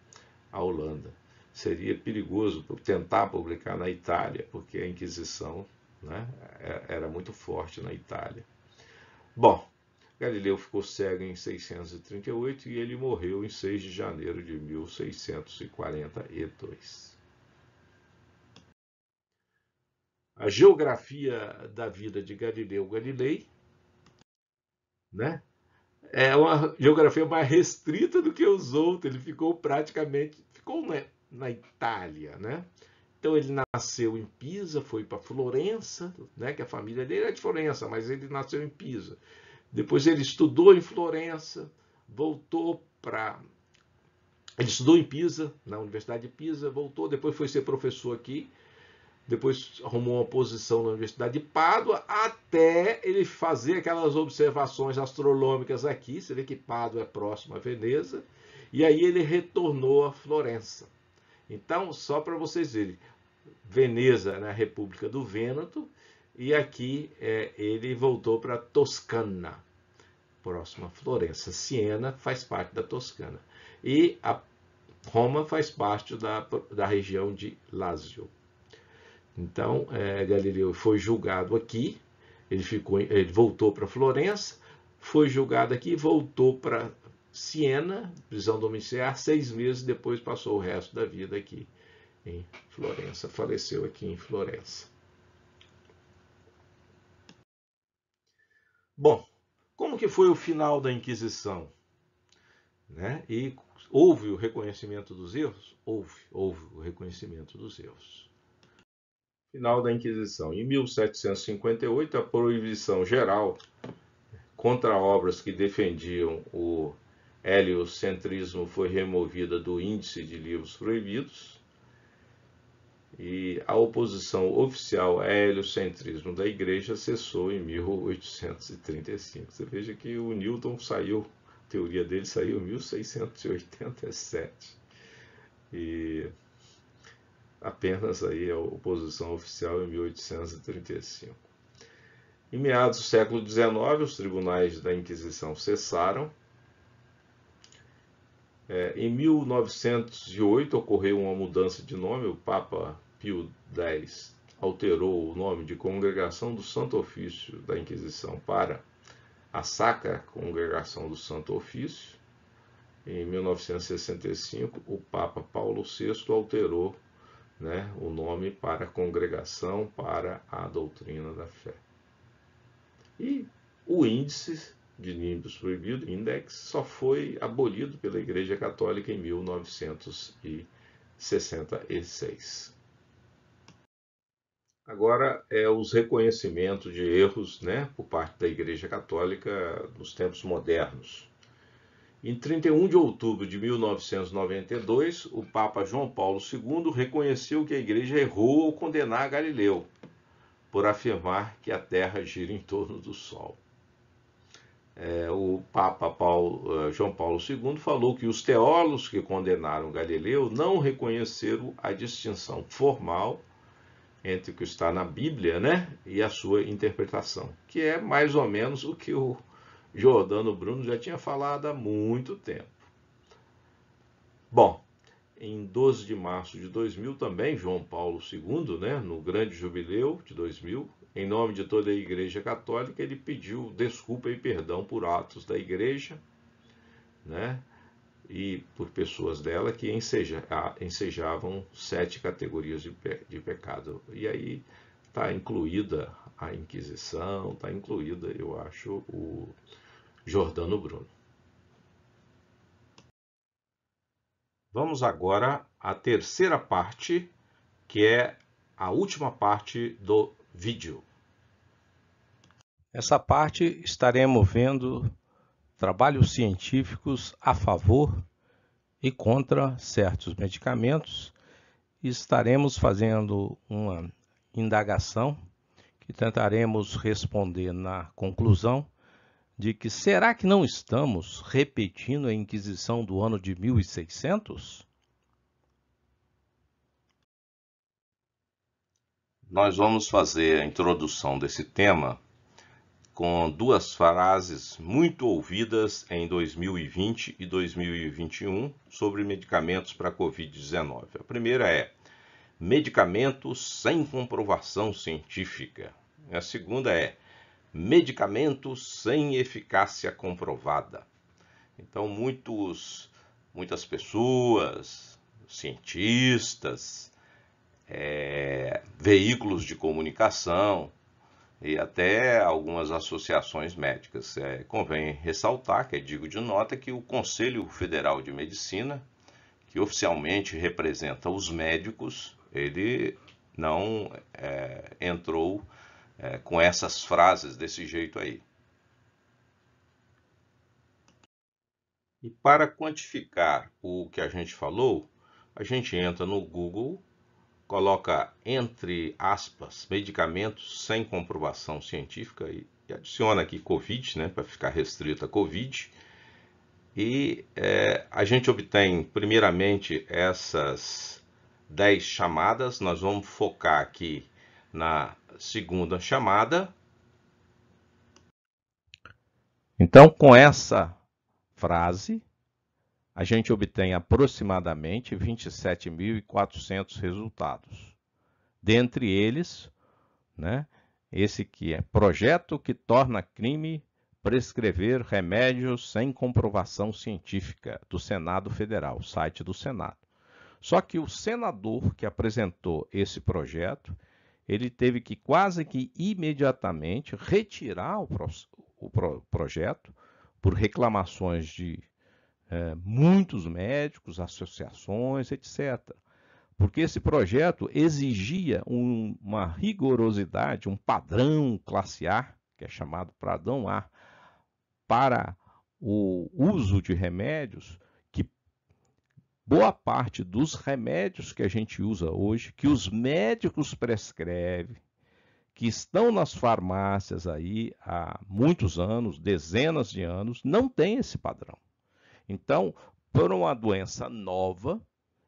a Holanda. Seria perigoso tentar publicar na Itália, porque a Inquisição né, é, era muito forte na Itália. Bom, Galileu ficou cego em 638 e ele morreu em 6 de janeiro de 1642. a geografia da vida de Galileu Galilei, né? É uma geografia mais restrita do que os outros. Ele ficou praticamente ficou na, na Itália, né? Então ele nasceu em Pisa, foi para Florença, né? Que a família dele é de Florença, mas ele nasceu em Pisa. Depois ele estudou em Florença, voltou para ele estudou em Pisa, na Universidade de Pisa, voltou, depois foi ser professor aqui depois arrumou uma posição na Universidade de Pádua, até ele fazer aquelas observações astronômicas aqui, você vê que Pádua é próximo a Veneza, e aí ele retornou a Florença. Então, só para vocês verem, Veneza na República do Vêneto, e aqui é, ele voltou para Toscana, próxima a Florença. Siena faz parte da Toscana. E Roma faz parte da, da região de Lazio. Então, é, Galileu foi julgado aqui, ele, ficou, ele voltou para Florença, foi julgado aqui, voltou para Siena, prisão domiciliar, seis meses depois passou o resto da vida aqui em Florença, faleceu aqui em Florença. Bom, como que foi o final da Inquisição? Né? E houve o reconhecimento dos erros? Houve, houve o reconhecimento dos erros final da Inquisição. Em 1758, a proibição geral contra obras que defendiam o heliocentrismo foi removida do índice de livros proibidos. E a oposição oficial a heliocentrismo da igreja cessou em 1835. Você veja que o Newton saiu, a teoria dele saiu em 1687. E apenas aí a oposição oficial em 1835. Em meados do século XIX, os tribunais da Inquisição cessaram. É, em 1908 ocorreu uma mudança de nome, o Papa Pio X alterou o nome de Congregação do Santo Ofício da Inquisição para a Sacra Congregação do Santo Ofício. Em 1965, o Papa Paulo VI alterou né, o nome para a congregação para a doutrina da fé. E o índice de Nimbus proibido, index, só foi abolido pela Igreja Católica em 1966. Agora é os reconhecimentos de erros né, por parte da Igreja Católica nos tempos modernos. Em 31 de outubro de 1992, o Papa João Paulo II reconheceu que a Igreja errou ao condenar Galileu por afirmar que a Terra gira em torno do Sol. É, o Papa Paulo, é, João Paulo II falou que os teólogos que condenaram Galileu não reconheceram a distinção formal entre o que está na Bíblia né, e a sua interpretação, que é mais ou menos o que o Jordano Bruno já tinha falado há muito tempo. Bom, em 12 de março de 2000 também, João Paulo II, né, no grande jubileu de 2000, em nome de toda a Igreja Católica, ele pediu desculpa e perdão por atos da Igreja né, e por pessoas dela que enseja, ensejavam sete categorias de, de pecado. E aí está incluída a Inquisição, está incluída, eu acho, o, Jordano Bruno. Vamos agora à terceira parte, que é a última parte do vídeo. Nessa parte estaremos vendo trabalhos científicos a favor e contra certos medicamentos e estaremos fazendo uma indagação que tentaremos responder na conclusão de que será que não estamos repetindo a Inquisição do ano de 1600? Nós vamos fazer a introdução desse tema com duas frases muito ouvidas em 2020 e 2021 sobre medicamentos para Covid-19. A primeira é: medicamentos sem comprovação científica. A segunda é: medicamentos sem eficácia comprovada. Então, muitos, muitas pessoas, cientistas, é, veículos de comunicação e até algumas associações médicas. É, convém ressaltar, que é digo de nota, que o Conselho Federal de Medicina, que oficialmente representa os médicos, ele não é, entrou é, com essas frases desse jeito aí. E para quantificar o que a gente falou, a gente entra no Google, coloca entre aspas medicamentos sem comprovação científica e, e adiciona aqui COVID, né, para ficar restrito a COVID. E é, a gente obtém primeiramente essas 10 chamadas, nós vamos focar aqui na segunda chamada. Então, com essa frase, a gente obtém aproximadamente 27.400 resultados. Dentre eles, né, esse que é projeto que torna crime prescrever remédios sem comprovação científica do Senado Federal, site do Senado. Só que o senador que apresentou esse projeto, ele teve que quase que imediatamente retirar o, pro, o pro, projeto por reclamações de é, muitos médicos, associações, etc. Porque esse projeto exigia um, uma rigorosidade, um padrão classe A, que é chamado padrão A, para o uso de remédios boa parte dos remédios que a gente usa hoje, que os médicos prescrevem, que estão nas farmácias aí há muitos anos, dezenas de anos, não tem esse padrão. Então, por uma doença nova,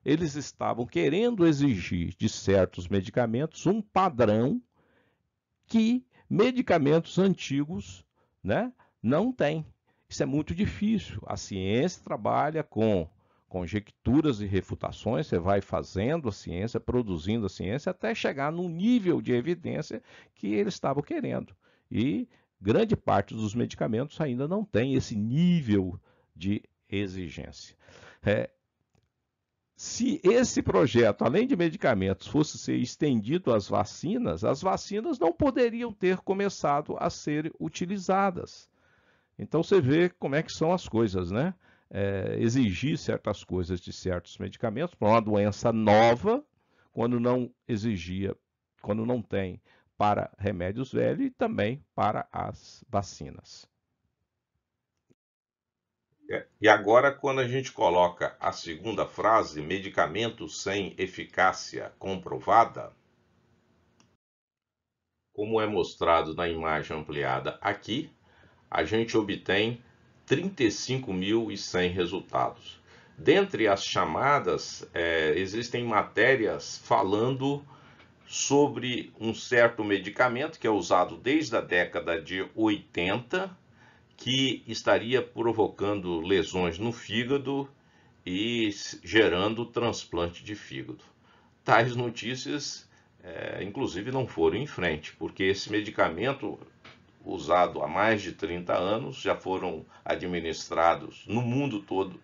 eles estavam querendo exigir de certos medicamentos um padrão que medicamentos antigos né, não têm. Isso é muito difícil. A ciência trabalha com conjecturas e refutações, você vai fazendo a ciência, produzindo a ciência, até chegar no nível de evidência que eles estavam querendo. E grande parte dos medicamentos ainda não tem esse nível de exigência. É, se esse projeto, além de medicamentos, fosse ser estendido às vacinas, as vacinas não poderiam ter começado a ser utilizadas. Então você vê como é que são as coisas, né? é, exigir certas coisas de certos medicamentos para uma doença nova, quando não exigia, quando não tem para remédios velhos e também para as vacinas. É, e agora, quando a gente coloca a segunda frase, medicamento sem eficácia comprovada, como é mostrado na imagem ampliada aqui, a gente obtém 35.100 resultados. Dentre as chamadas, é, existem matérias falando sobre um certo medicamento que é usado desde a década de 80, que estaria provocando lesões no fígado e gerando transplante de fígado. Tais notícias, é, inclusive, não foram em frente, porque esse medicamento usado há mais de 30 anos, já foram administrados no mundo todo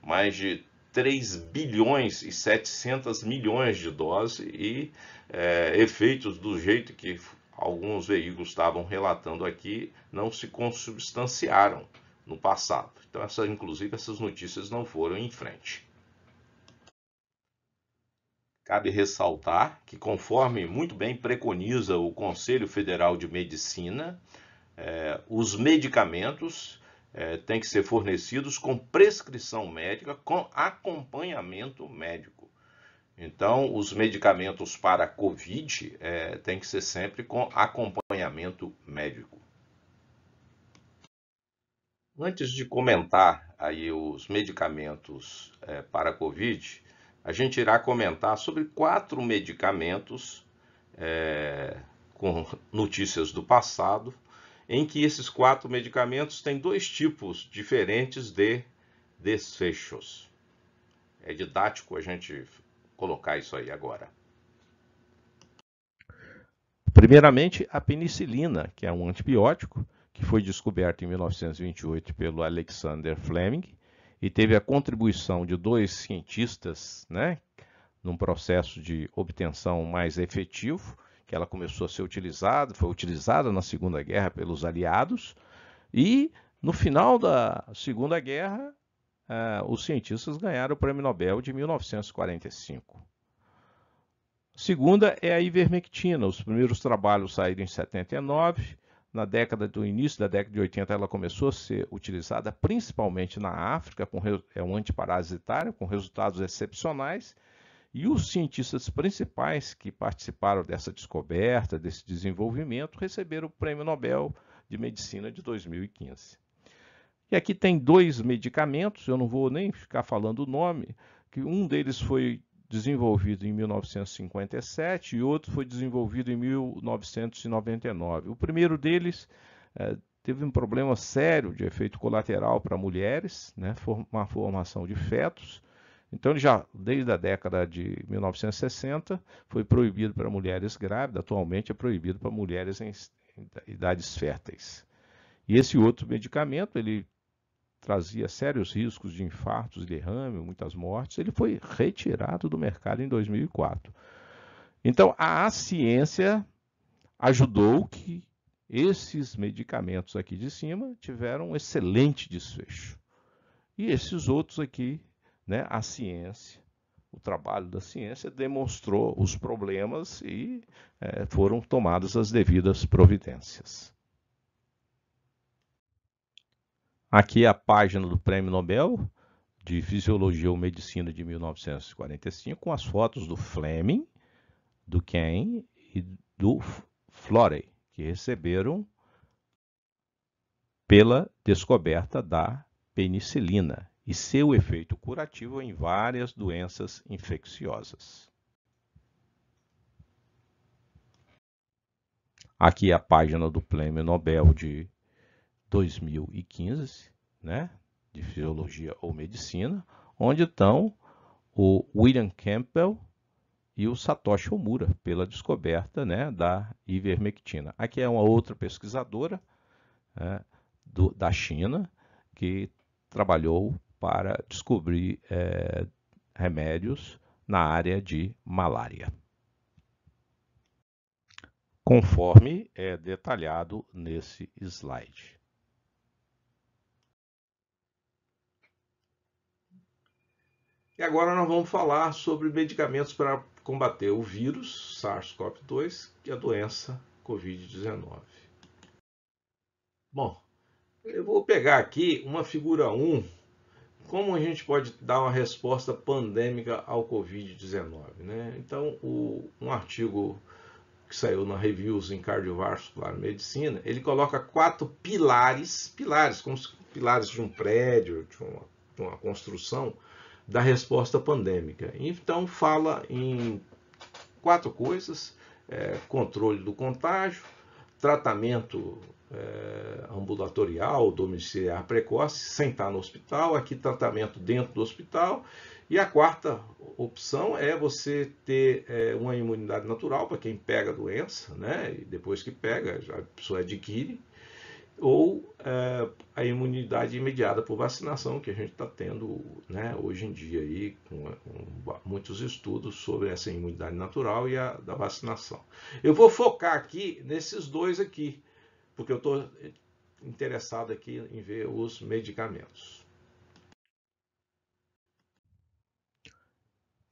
mais de 3 bilhões e 700 milhões de doses e é, efeitos do jeito que alguns veículos estavam relatando aqui não se consubstanciaram no passado. Então, essa, inclusive, essas notícias não foram em frente. Cabe ressaltar que, conforme muito bem preconiza o Conselho Federal de Medicina, é, os medicamentos é, têm que ser fornecidos com prescrição médica, com acompanhamento médico. Então, os medicamentos para COVID é, têm que ser sempre com acompanhamento médico. Antes de comentar aí os medicamentos é, para COVID, a gente irá comentar sobre quatro medicamentos é, com notícias do passado em que esses quatro medicamentos têm dois tipos diferentes de desfechos. É didático a gente colocar isso aí agora. Primeiramente, a penicilina, que é um antibiótico, que foi descoberto em 1928 pelo Alexander Fleming e teve a contribuição de dois cientistas, né, num processo de obtenção mais efetivo, ela começou a ser utilizada, foi utilizada na Segunda Guerra pelos aliados, e no final da Segunda Guerra, uh, os cientistas ganharam o Prêmio Nobel de 1945. Segunda é a ivermectina. Os primeiros trabalhos saíram em 79. Na década do início da década de 80, ela começou a ser utilizada principalmente na África, com, é um antiparasitário com resultados excepcionais. E os cientistas principais que participaram dessa descoberta, desse desenvolvimento, receberam o Prêmio Nobel de Medicina de 2015. E aqui tem dois medicamentos, eu não vou nem ficar falando o nome, que um deles foi desenvolvido em 1957 e outro foi desenvolvido em 1999. O primeiro deles eh, teve um problema sério de efeito colateral para mulheres, né, uma formação de fetos, então, ele já desde a década de 1960 foi proibido para mulheres grávidas, atualmente é proibido para mulheres em idades férteis. E esse outro medicamento, ele trazia sérios riscos de infartos, derrame, muitas mortes, ele foi retirado do mercado em 2004. Então, a ciência ajudou que esses medicamentos aqui de cima tiveram um excelente desfecho. E esses outros aqui né, a ciência, o trabalho da ciência demonstrou os problemas e é, foram tomadas as devidas providências. Aqui é a página do Prêmio Nobel de Fisiologia ou Medicina de 1945, com as fotos do Fleming, do Ken e do Florey, que receberam pela descoberta da penicilina, e seu efeito curativo em várias doenças infecciosas. Aqui é a página do Prêmio Nobel de 2015, né, de Fisiologia ou Medicina, onde estão o William Campbell e o Satoshi Omura pela descoberta né, da ivermectina. Aqui é uma outra pesquisadora né, do, da China que trabalhou para descobrir é, remédios na área de malária, conforme é detalhado nesse slide. E agora nós vamos falar sobre medicamentos para combater o vírus SARS-CoV-2 e é a doença COVID-19. Bom, eu vou pegar aqui uma figura 1 como a gente pode dar uma resposta pandêmica ao Covid-19? Né? Então, o, um artigo que saiu na Reviews em Cardiovascular Medicina, ele coloca quatro pilares, pilares, como pilares de um prédio, de uma, de uma construção, da resposta pandêmica. Então, fala em quatro coisas, é, controle do contágio, tratamento é, ambulatorial, domiciliar precoce, sem estar no hospital, aqui tratamento dentro do hospital. E a quarta opção é você ter é, uma imunidade natural para quem pega a doença, né? E depois que pega, a pessoa adquire ou é, a imunidade imediata por vacinação que a gente está tendo né, hoje em dia aí, com, com, muitos estudos sobre essa imunidade natural e a da vacinação. Eu vou focar aqui nesses dois aqui, porque eu estou interessado aqui em ver os medicamentos.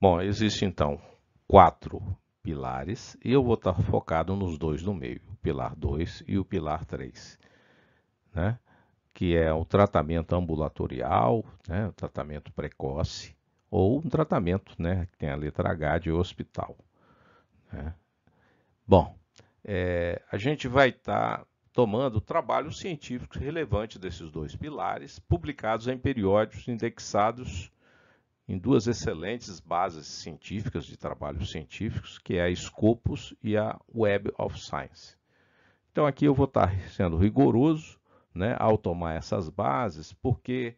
Bom, existe então quatro pilares e eu vou estar tá focado nos dois do meio, o pilar 2 e o pilar 3 né? que é o tratamento ambulatorial, né? o tratamento precoce, ou um tratamento né? que tem a letra H de hospital. Né? Bom, é, a gente vai estar tá tomando trabalhos científicos relevantes desses dois pilares, publicados em periódicos indexados em duas excelentes bases científicas de trabalhos científicos, que é a Scopus e a Web of Science. Então aqui eu vou estar tá sendo rigoroso né, ao tomar essas bases, porque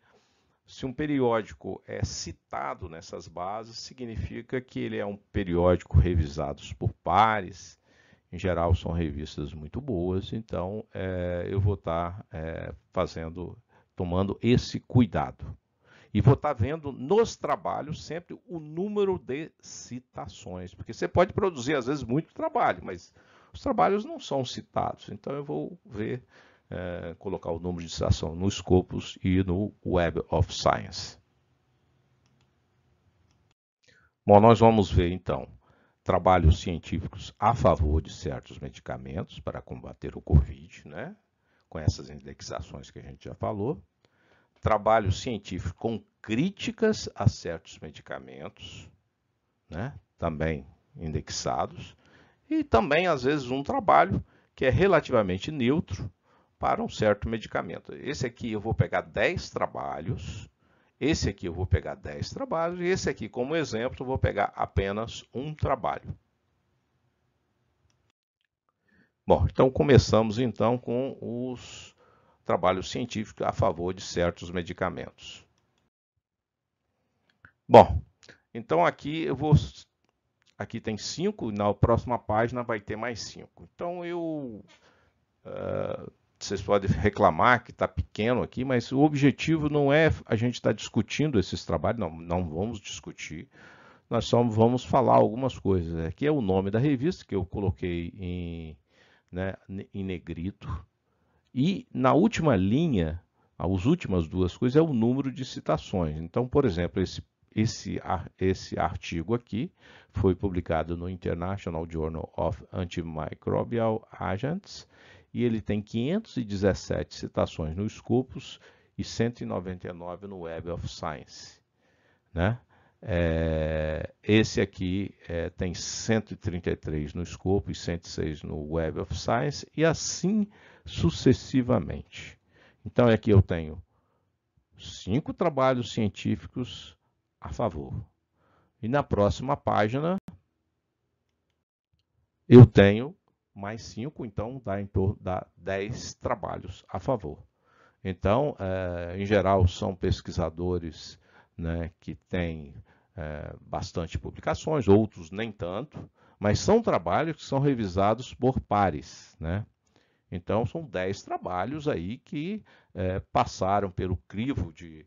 se um periódico é citado nessas bases, significa que ele é um periódico revisado por pares. Em geral, são revistas muito boas, então é, eu vou estar tá, é, fazendo, tomando esse cuidado. E vou estar tá vendo nos trabalhos sempre o número de citações, porque você pode produzir, às vezes, muito trabalho, mas os trabalhos não são citados, então eu vou ver é, colocar o número de citação no Scopus e no Web of Science. Bom, nós vamos ver então trabalhos científicos a favor de certos medicamentos para combater o Covid, né? com essas indexações que a gente já falou. Trabalho científico com críticas a certos medicamentos, né? também indexados. E também, às vezes, um trabalho que é relativamente neutro, para um certo medicamento. Esse aqui eu vou pegar 10 trabalhos, esse aqui eu vou pegar 10 trabalhos, e esse aqui, como exemplo, eu vou pegar apenas um trabalho. Bom, então começamos então com os trabalhos científicos a favor de certos medicamentos. Bom, então aqui eu vou aqui tem cinco, na próxima página vai ter mais cinco. Então eu uh, vocês podem reclamar que está pequeno aqui, mas o objetivo não é a gente estar tá discutindo esses trabalhos, não, não vamos discutir. Nós só vamos falar algumas coisas. Aqui né? é o nome da revista que eu coloquei em, né, em negrito. E na última linha, ah, as últimas duas coisas, é o número de citações. Então, por exemplo, esse, esse, esse artigo aqui foi publicado no International Journal of Antimicrobial Agents e ele tem 517 citações no Scopus e 199 no Web of Science. Né? É, esse aqui é, tem 133 no escopo e 106 no Web of Science e assim sucessivamente. Então aqui eu tenho cinco trabalhos científicos a favor. E na próxima página eu tenho mais 5, então dá em torno de 10 trabalhos a favor. Então, é, em geral, são pesquisadores né, que têm é, bastante publicações, outros nem tanto, mas são trabalhos que são revisados por pares. Né? Então, são 10 trabalhos aí que é, passaram pelo crivo de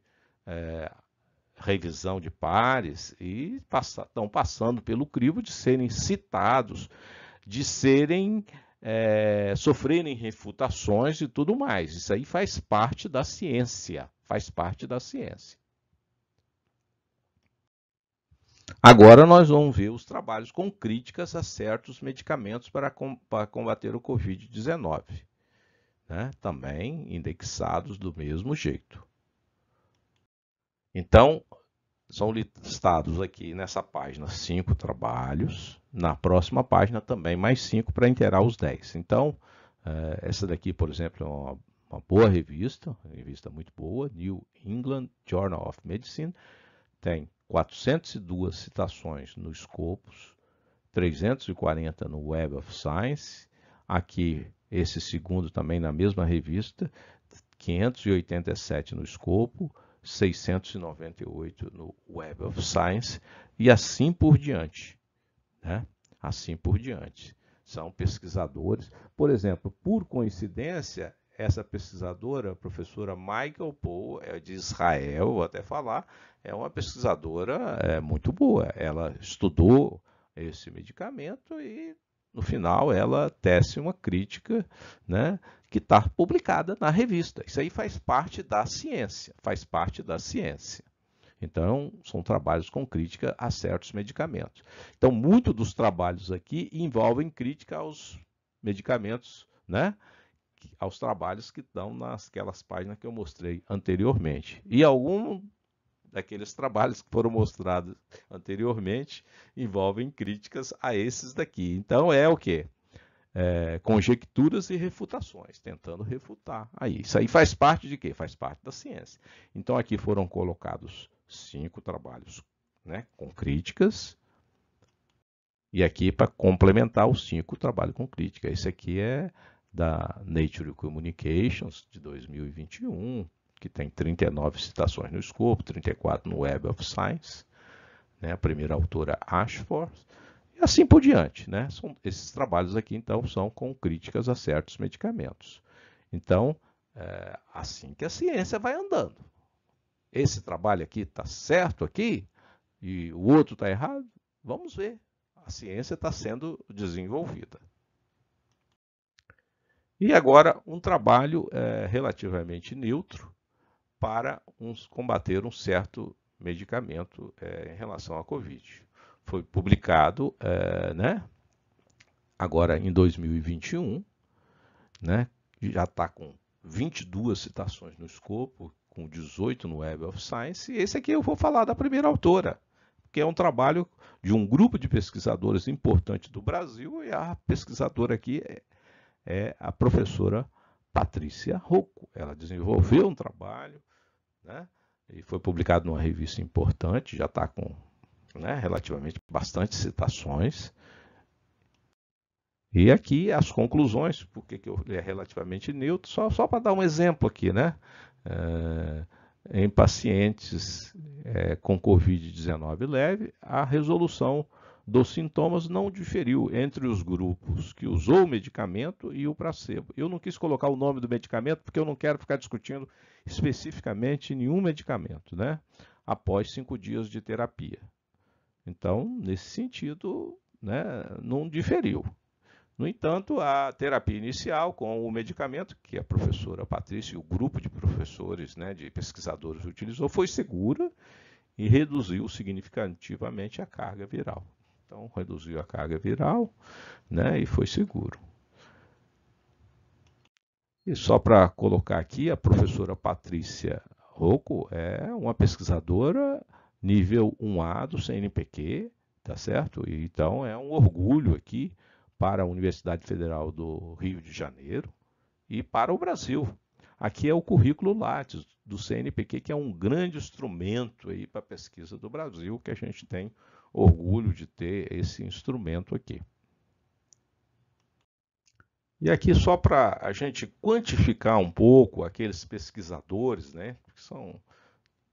revisão de pares e estão passando pelo crivo de serem citados de serem é, sofrerem refutações e tudo mais. Isso aí faz parte da ciência, faz parte da ciência. Agora nós vamos ver os trabalhos com críticas a certos medicamentos para, com, para combater o Covid-19, né? também indexados do mesmo jeito. Então, são listados aqui nessa página cinco trabalhos, na próxima página também mais cinco para inteirar os dez Então, é, essa daqui, por exemplo, é uma, uma boa revista, uma revista muito boa, New England Journal of Medicine, tem 402 citações no Scopus, 340 no Web of Science, aqui esse segundo também na mesma revista, 587 no Scopus, 698 no Web of Science e assim por diante. Né? Assim por diante. São pesquisadores. Por exemplo, por coincidência, essa pesquisadora, a professora Michael Poe, é de Israel, vou até falar, é uma pesquisadora é, muito boa. Ela estudou esse medicamento e, no final, ela tece uma crítica né, que está publicada na revista. Isso aí faz parte da ciência, faz parte da ciência. Então, são trabalhos com crítica a certos medicamentos. Então, muito dos trabalhos aqui envolvem crítica aos medicamentos, né? aos trabalhos que estão naquelas páginas que eu mostrei anteriormente. E algum daqueles trabalhos que foram mostrados anteriormente envolvem críticas a esses daqui. Então, é o que? é, conjecturas e refutações, tentando refutar. Aí, isso aí faz parte de quê? Faz parte da ciência. Então aqui foram colocados cinco trabalhos né, com críticas e aqui para complementar os cinco trabalhos com crítica. Esse aqui é da Nature Communications de 2021, que tem 39 citações no escopo, 34 no Web of Science, né, a primeira autora Ashford e assim por diante. Né? São, esses trabalhos aqui, então, são com críticas a certos medicamentos. Então, é assim que a ciência vai andando. Esse trabalho aqui está certo aqui e o outro está errado? Vamos ver. A ciência está sendo desenvolvida. E agora, um trabalho é, relativamente neutro para uns, combater um certo medicamento é, em relação à Covid foi publicado é, né, agora em 2021, né, já está com 22 citações no escopo, com 18 no Web of Science, e esse aqui eu vou falar da primeira autora, que é um trabalho de um grupo de pesquisadores importante do Brasil, e a pesquisadora aqui é, é a professora Patrícia Rocco. Ela desenvolveu um trabalho né, e foi publicado numa revista importante, já está com né, relativamente bastante citações. E aqui as conclusões, porque que é relativamente neutro, só, só para dar um exemplo aqui, né? É, em pacientes é, com Covid-19 leve, a resolução dos sintomas não diferiu entre os grupos que usou o medicamento e o placebo. Eu não quis colocar o nome do medicamento porque eu não quero ficar discutindo especificamente nenhum medicamento, né? Após cinco dias de terapia. Então, nesse sentido, né, não diferiu. No entanto, a terapia inicial com o medicamento que a professora Patrícia e o grupo de professores, né, de pesquisadores utilizou, foi segura e reduziu significativamente a carga viral. Então, reduziu a carga viral né, e foi seguro. E só para colocar aqui, a professora Patrícia Rocco é uma pesquisadora nível 1A do CNPq, tá certo? Então é um orgulho aqui para a Universidade Federal do Rio de Janeiro e para o Brasil. Aqui é o currículo Lattes do CNPq, que é um grande instrumento aí para a pesquisa do Brasil, que a gente tem orgulho de ter esse instrumento aqui. E aqui só para a gente quantificar um pouco aqueles pesquisadores, né, que são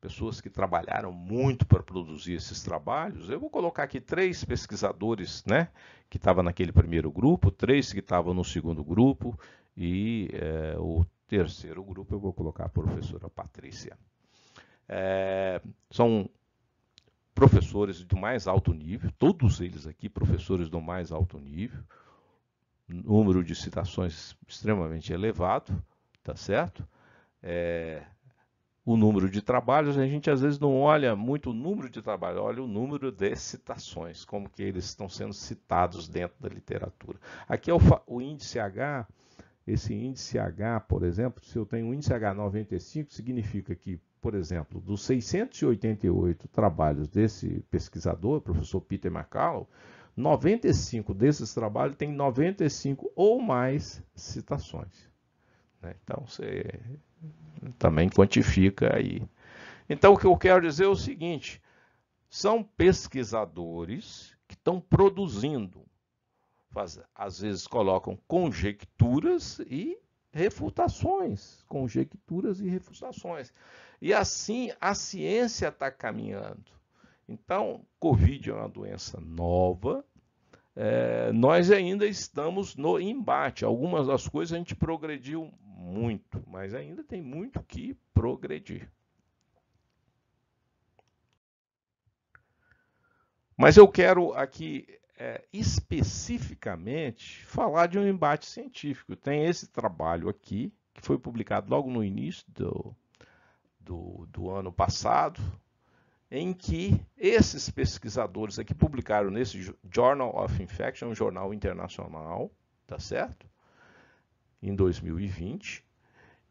pessoas que trabalharam muito para produzir esses trabalhos. Eu vou colocar aqui três pesquisadores, né, que estavam naquele primeiro grupo, três que estavam no segundo grupo e é, o terceiro grupo eu vou colocar a professora Patrícia. É, são professores do mais alto nível, todos eles aqui professores do mais alto nível, número de citações extremamente elevado, tá certo? É, o número de trabalhos, né? a gente às vezes não olha muito o número de trabalhos, olha o número de citações, como que eles estão sendo citados dentro da literatura. Aqui é o, o índice H, esse índice H, por exemplo, se eu tenho um índice H95, significa que, por exemplo, dos 688 trabalhos desse pesquisador, professor Peter McCallum, 95 desses trabalhos têm 95 ou mais citações. Né? Então você também quantifica aí. Então o que eu quero dizer é o seguinte: são pesquisadores que estão produzindo. Faz, às vezes colocam conjecturas e refutações, conjecturas e refutações. E assim a ciência está caminhando. Então, Covid é uma doença nova, é, nós ainda estamos no embate. Algumas das coisas a gente progrediu muito, mas ainda tem muito que progredir. Mas eu quero aqui é, especificamente falar de um embate científico. Tem esse trabalho aqui, que foi publicado logo no início do, do, do ano passado, em que esses pesquisadores aqui publicaram nesse Journal of Infection, um jornal internacional, tá certo? Em 2020.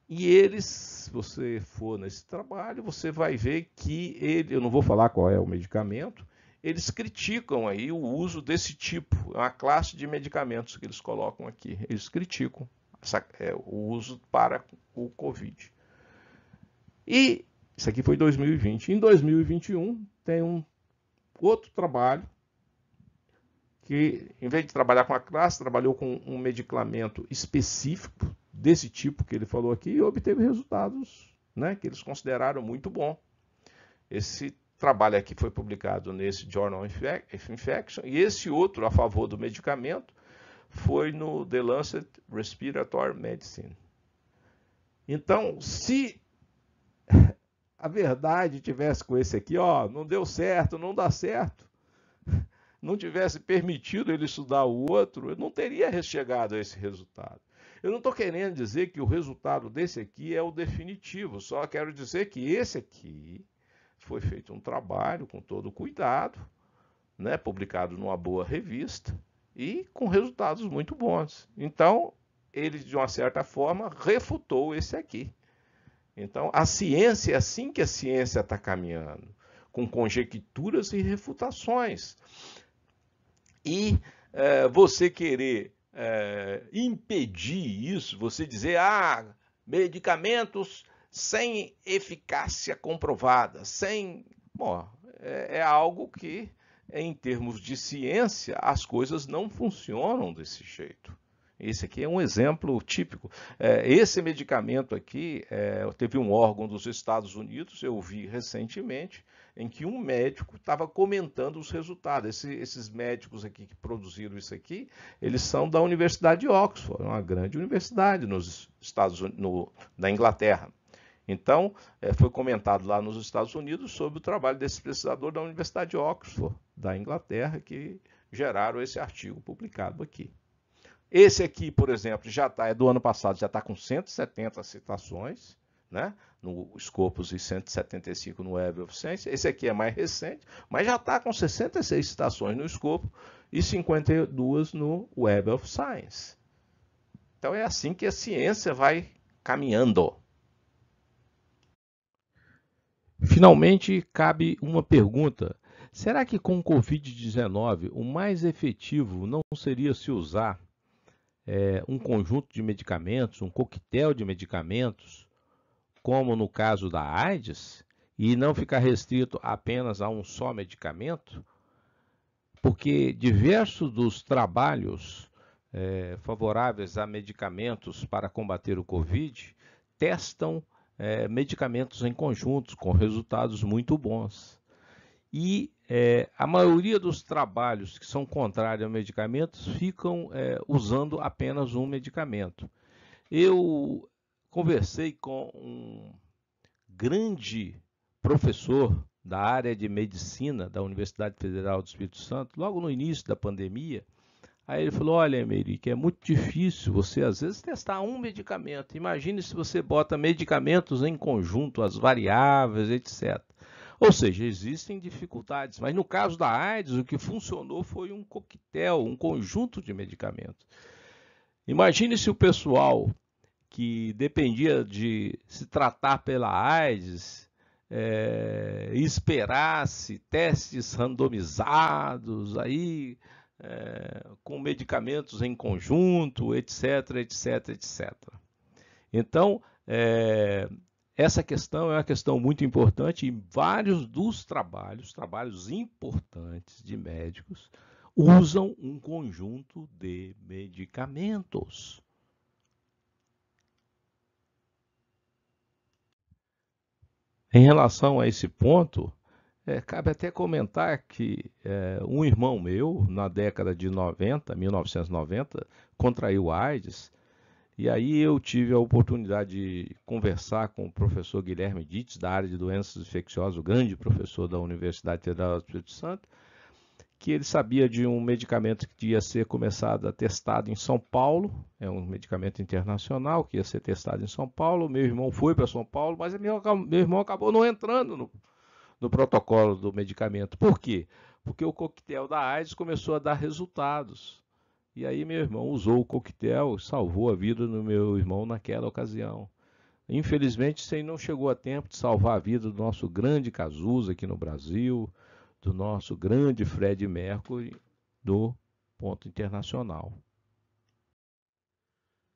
E eles, se você for nesse trabalho, você vai ver que ele, eu não vou falar qual é o medicamento, eles criticam aí o uso desse tipo, a classe de medicamentos que eles colocam aqui. Eles criticam essa, é, o uso para o Covid. E isso aqui foi 2020. Em 2021 tem um outro trabalho que, em vez de trabalhar com a classe, trabalhou com um medicamento específico desse tipo que ele falou aqui e obteve resultados né, que eles consideraram muito bom. Esse trabalho aqui foi publicado nesse Journal of Infection e esse outro a favor do medicamento foi no The Lancet Respiratory Medicine. Então, se a verdade tivesse com esse aqui, ó, não deu certo, não dá certo, não tivesse permitido ele estudar o outro, eu não teria chegado a esse resultado. Eu não estou querendo dizer que o resultado desse aqui é o definitivo, só quero dizer que esse aqui foi feito um trabalho com todo cuidado, né, publicado numa boa revista e com resultados muito bons. Então, ele, de uma certa forma, refutou esse aqui. Então, a ciência é assim que a ciência está caminhando, com conjecturas e refutações. E é, você querer é, impedir isso, você dizer, ah, medicamentos sem eficácia comprovada, sem. Bom, é, é algo que, em termos de ciência, as coisas não funcionam desse jeito. Esse aqui é um exemplo típico. É, esse medicamento aqui, é, teve um órgão dos Estados Unidos, eu vi recentemente, em que um médico estava comentando os resultados. Esse, esses médicos aqui que produziram isso aqui, eles são da Universidade de Oxford, é uma grande universidade nos Estados no, na Inglaterra. Então, é, foi comentado lá nos Estados Unidos sobre o trabalho desse pesquisador da Universidade de Oxford, da Inglaterra, que geraram esse artigo publicado aqui. Esse aqui, por exemplo, já está, é do ano passado, já está com 170 citações, né? no Scopus e 175 no Web of Science. Esse aqui é mais recente, mas já está com 66 citações no Scopus e 52 no Web of Science. Então é assim que a ciência vai caminhando. Finalmente, cabe uma pergunta. Será que com o Covid-19 o mais efetivo não seria se usar é, um conjunto de medicamentos, um coquetel de medicamentos, como no caso da AIDS, e não ficar restrito apenas a um só medicamento, porque diversos dos trabalhos é, favoráveis a medicamentos para combater o Covid testam é, medicamentos em conjuntos com resultados muito bons. E é, a maioria dos trabalhos que são contrários a medicamentos ficam é, usando apenas um medicamento. Eu conversei com um grande professor da área de medicina da Universidade Federal do Espírito Santo, logo no início da pandemia, Aí ele falou: Olha, Emerick, é muito difícil você às vezes testar um medicamento. Imagine se você bota medicamentos em conjunto, as variáveis, etc. Ou seja, existem dificuldades, mas no caso da AIDS, o que funcionou foi um coquetel, um conjunto de medicamentos. Imagine se o pessoal que dependia de se tratar pela AIDS é, esperasse testes randomizados aí é, com medicamentos em conjunto, etc, etc, etc. Então, é, essa questão é uma questão muito importante e vários dos trabalhos, trabalhos importantes de médicos, usam um conjunto de medicamentos. Em relação a esse ponto, é, cabe até comentar que é, um irmão meu, na década de 90, 1990, contraiu AIDS e aí eu tive a oportunidade de conversar com o professor Guilherme Dites, da área de doenças infecciosas, o grande professor da Universidade Federal do Espírito Santo, que ele sabia de um medicamento que ia ser começado a testado em São Paulo, é um medicamento internacional que ia ser testado em São Paulo. Meu irmão foi para São Paulo, mas meu, meu irmão acabou não entrando no, no protocolo do medicamento. Por quê? Porque o coquetel da AIDS começou a dar resultados. E aí meu irmão usou o coquetel, salvou a vida do meu irmão naquela ocasião. Infelizmente, isso aí não chegou a tempo de salvar a vida do nosso grande Cazuza aqui no Brasil, do nosso grande Fred Mercury do ponto internacional.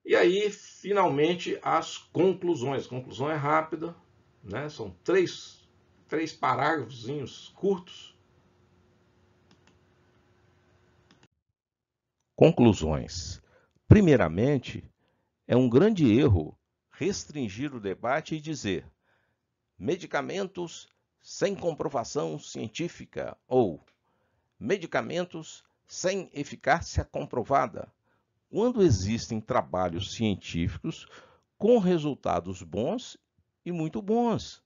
E aí, finalmente, as conclusões. Conclusão é rápida, né? são três, três parágrafos curtos Conclusões. Primeiramente, é um grande erro restringir o debate e dizer medicamentos sem comprovação científica ou medicamentos sem eficácia comprovada, quando existem trabalhos científicos com resultados bons e muito bons.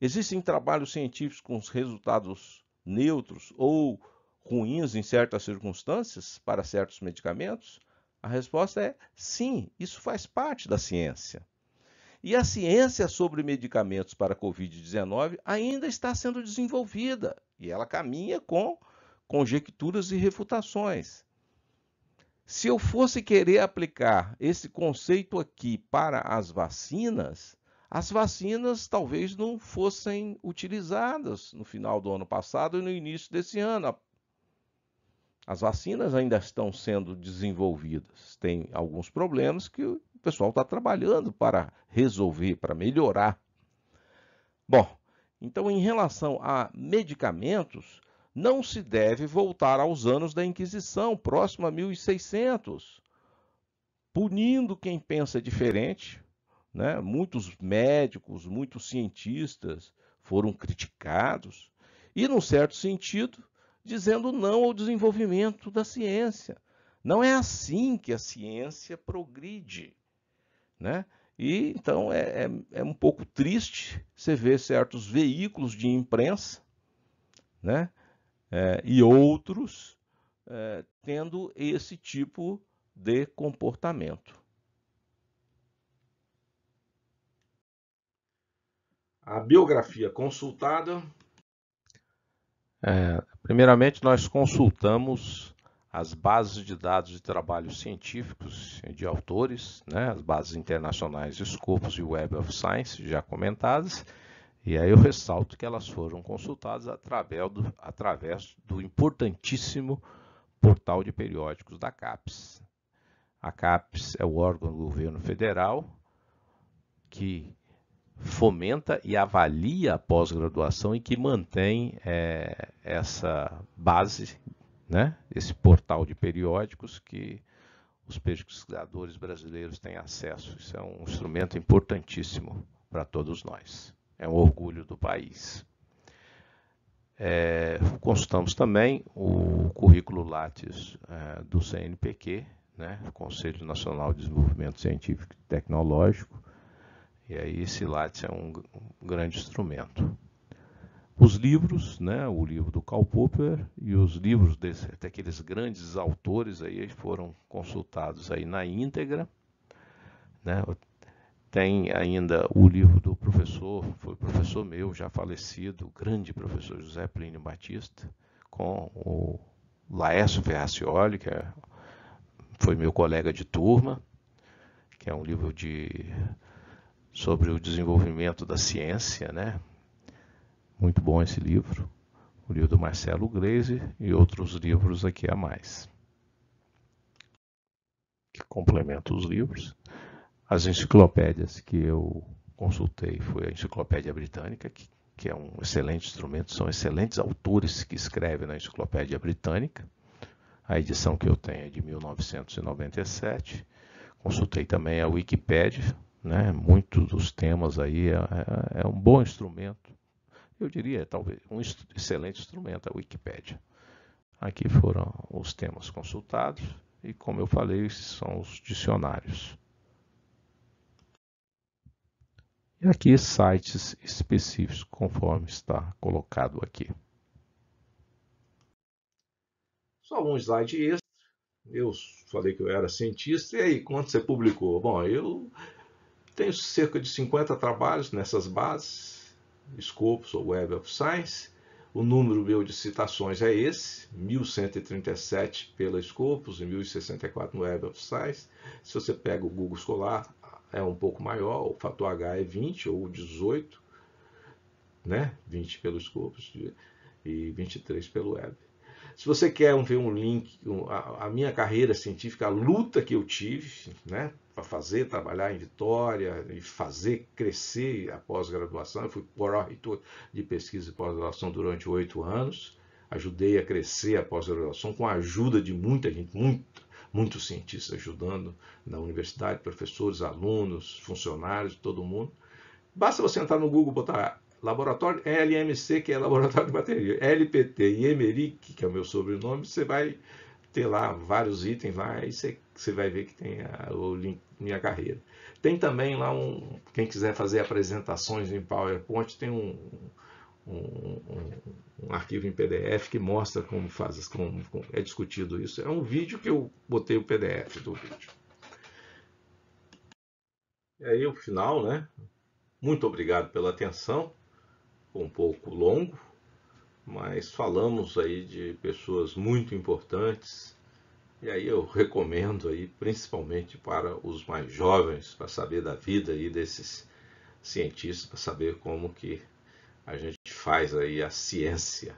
Existem trabalhos científicos com resultados neutros ou ruins em certas circunstâncias para certos medicamentos? A resposta é sim, isso faz parte da ciência. E a ciência sobre medicamentos para Covid-19 ainda está sendo desenvolvida e ela caminha com conjecturas e refutações. Se eu fosse querer aplicar esse conceito aqui para as vacinas, as vacinas talvez não fossem utilizadas no final do ano passado e no início desse ano, as vacinas ainda estão sendo desenvolvidas. Tem alguns problemas que o pessoal está trabalhando para resolver, para melhorar. Bom, então em relação a medicamentos, não se deve voltar aos anos da Inquisição, próximo a 1600, punindo quem pensa diferente. Né? Muitos médicos, muitos cientistas foram criticados. E, num certo sentido, dizendo não ao desenvolvimento da ciência. Não é assim que a ciência progride. Né? E então é, é, é um pouco triste você ver certos veículos de imprensa né? É, e outros é, tendo esse tipo de comportamento. A biografia consultada. É, Primeiramente, nós consultamos as bases de dados de trabalhos científicos de autores, né, as bases internacionais Scopus e Web of Science, já comentadas, e aí eu ressalto que elas foram consultadas através do, através do importantíssimo portal de periódicos da CAPES. A CAPES é o órgão do governo federal que fomenta e avalia a pós-graduação e que mantém é, essa base, né, esse portal de periódicos que os pesquisadores brasileiros têm acesso. Isso é um instrumento importantíssimo para todos nós. É um orgulho do país. É, consultamos também o currículo Lattes é, do CNPq, né, Conselho Nacional de Desenvolvimento Científico e Tecnológico, e aí esse Lattes é um, um grande instrumento. Os livros, né, o livro do Karl Popper e os livros daqueles grandes autores aí foram consultados aí na íntegra. Né? Tem ainda o livro do professor, foi professor meu, já falecido, o grande professor José Plínio Batista, com o Laércio Ferracioli, que é, foi meu colega de turma, que é um livro de sobre o desenvolvimento da ciência, né? Muito bom esse livro, o livro do Marcelo Graze e outros livros aqui a mais. Que complementa os livros. As enciclopédias que eu consultei foi a Enciclopédia Britânica, que, que é um excelente instrumento, são excelentes autores que escrevem na Enciclopédia Britânica. A edição que eu tenho é de 1997. Consultei também a Wikipédia, né? Muitos dos temas aí é, é, é um bom instrumento. Eu diria, talvez, um excelente instrumento a Wikipédia. Aqui foram os temas consultados e, como eu falei, esses são os dicionários. E aqui sites específicos, conforme está colocado aqui. Só um slide extra. Eu falei que eu era cientista, e aí, quando você publicou? Bom, eu tenho cerca de 50 trabalhos nessas bases, Scopus ou Web of Science. O número meu de citações é esse, 1137 pela Scopus e 1064 no Web of Science. Se você pega o Google Scholar, é um pouco maior, o fator H é 20 ou 18, né? 20 pelo Scopus e 23 pelo Web. Se você quer ver um link, a, minha carreira científica, a luta que eu tive, né? para fazer, trabalhar em Vitória e fazer crescer a pós-graduação. Eu fui pró-reitor de pesquisa e pós-graduação durante oito anos. Ajudei a crescer a pós-graduação com a ajuda de muita gente, muito, muitos cientistas ajudando na universidade, professores, alunos, funcionários, todo mundo. Basta você entrar no Google botar laboratório LMC, que é laboratório de bateria, LPT e Emeric, que é o meu sobrenome, você vai ter lá vários itens lá, você, você vai ver que tem a, o link Minha Carreira. Tem também lá um, quem quiser fazer apresentações em PowerPoint, tem um, um, um, um arquivo em PDF que mostra como faz, como, como é discutido isso. É um vídeo que eu botei o PDF do vídeo. E aí o final, né? Muito obrigado pela atenção. Um pouco longo, mas falamos aí de pessoas muito importantes e aí eu recomendo aí principalmente para os mais jovens para saber da vida aí desses cientistas para saber como que a gente faz aí a ciência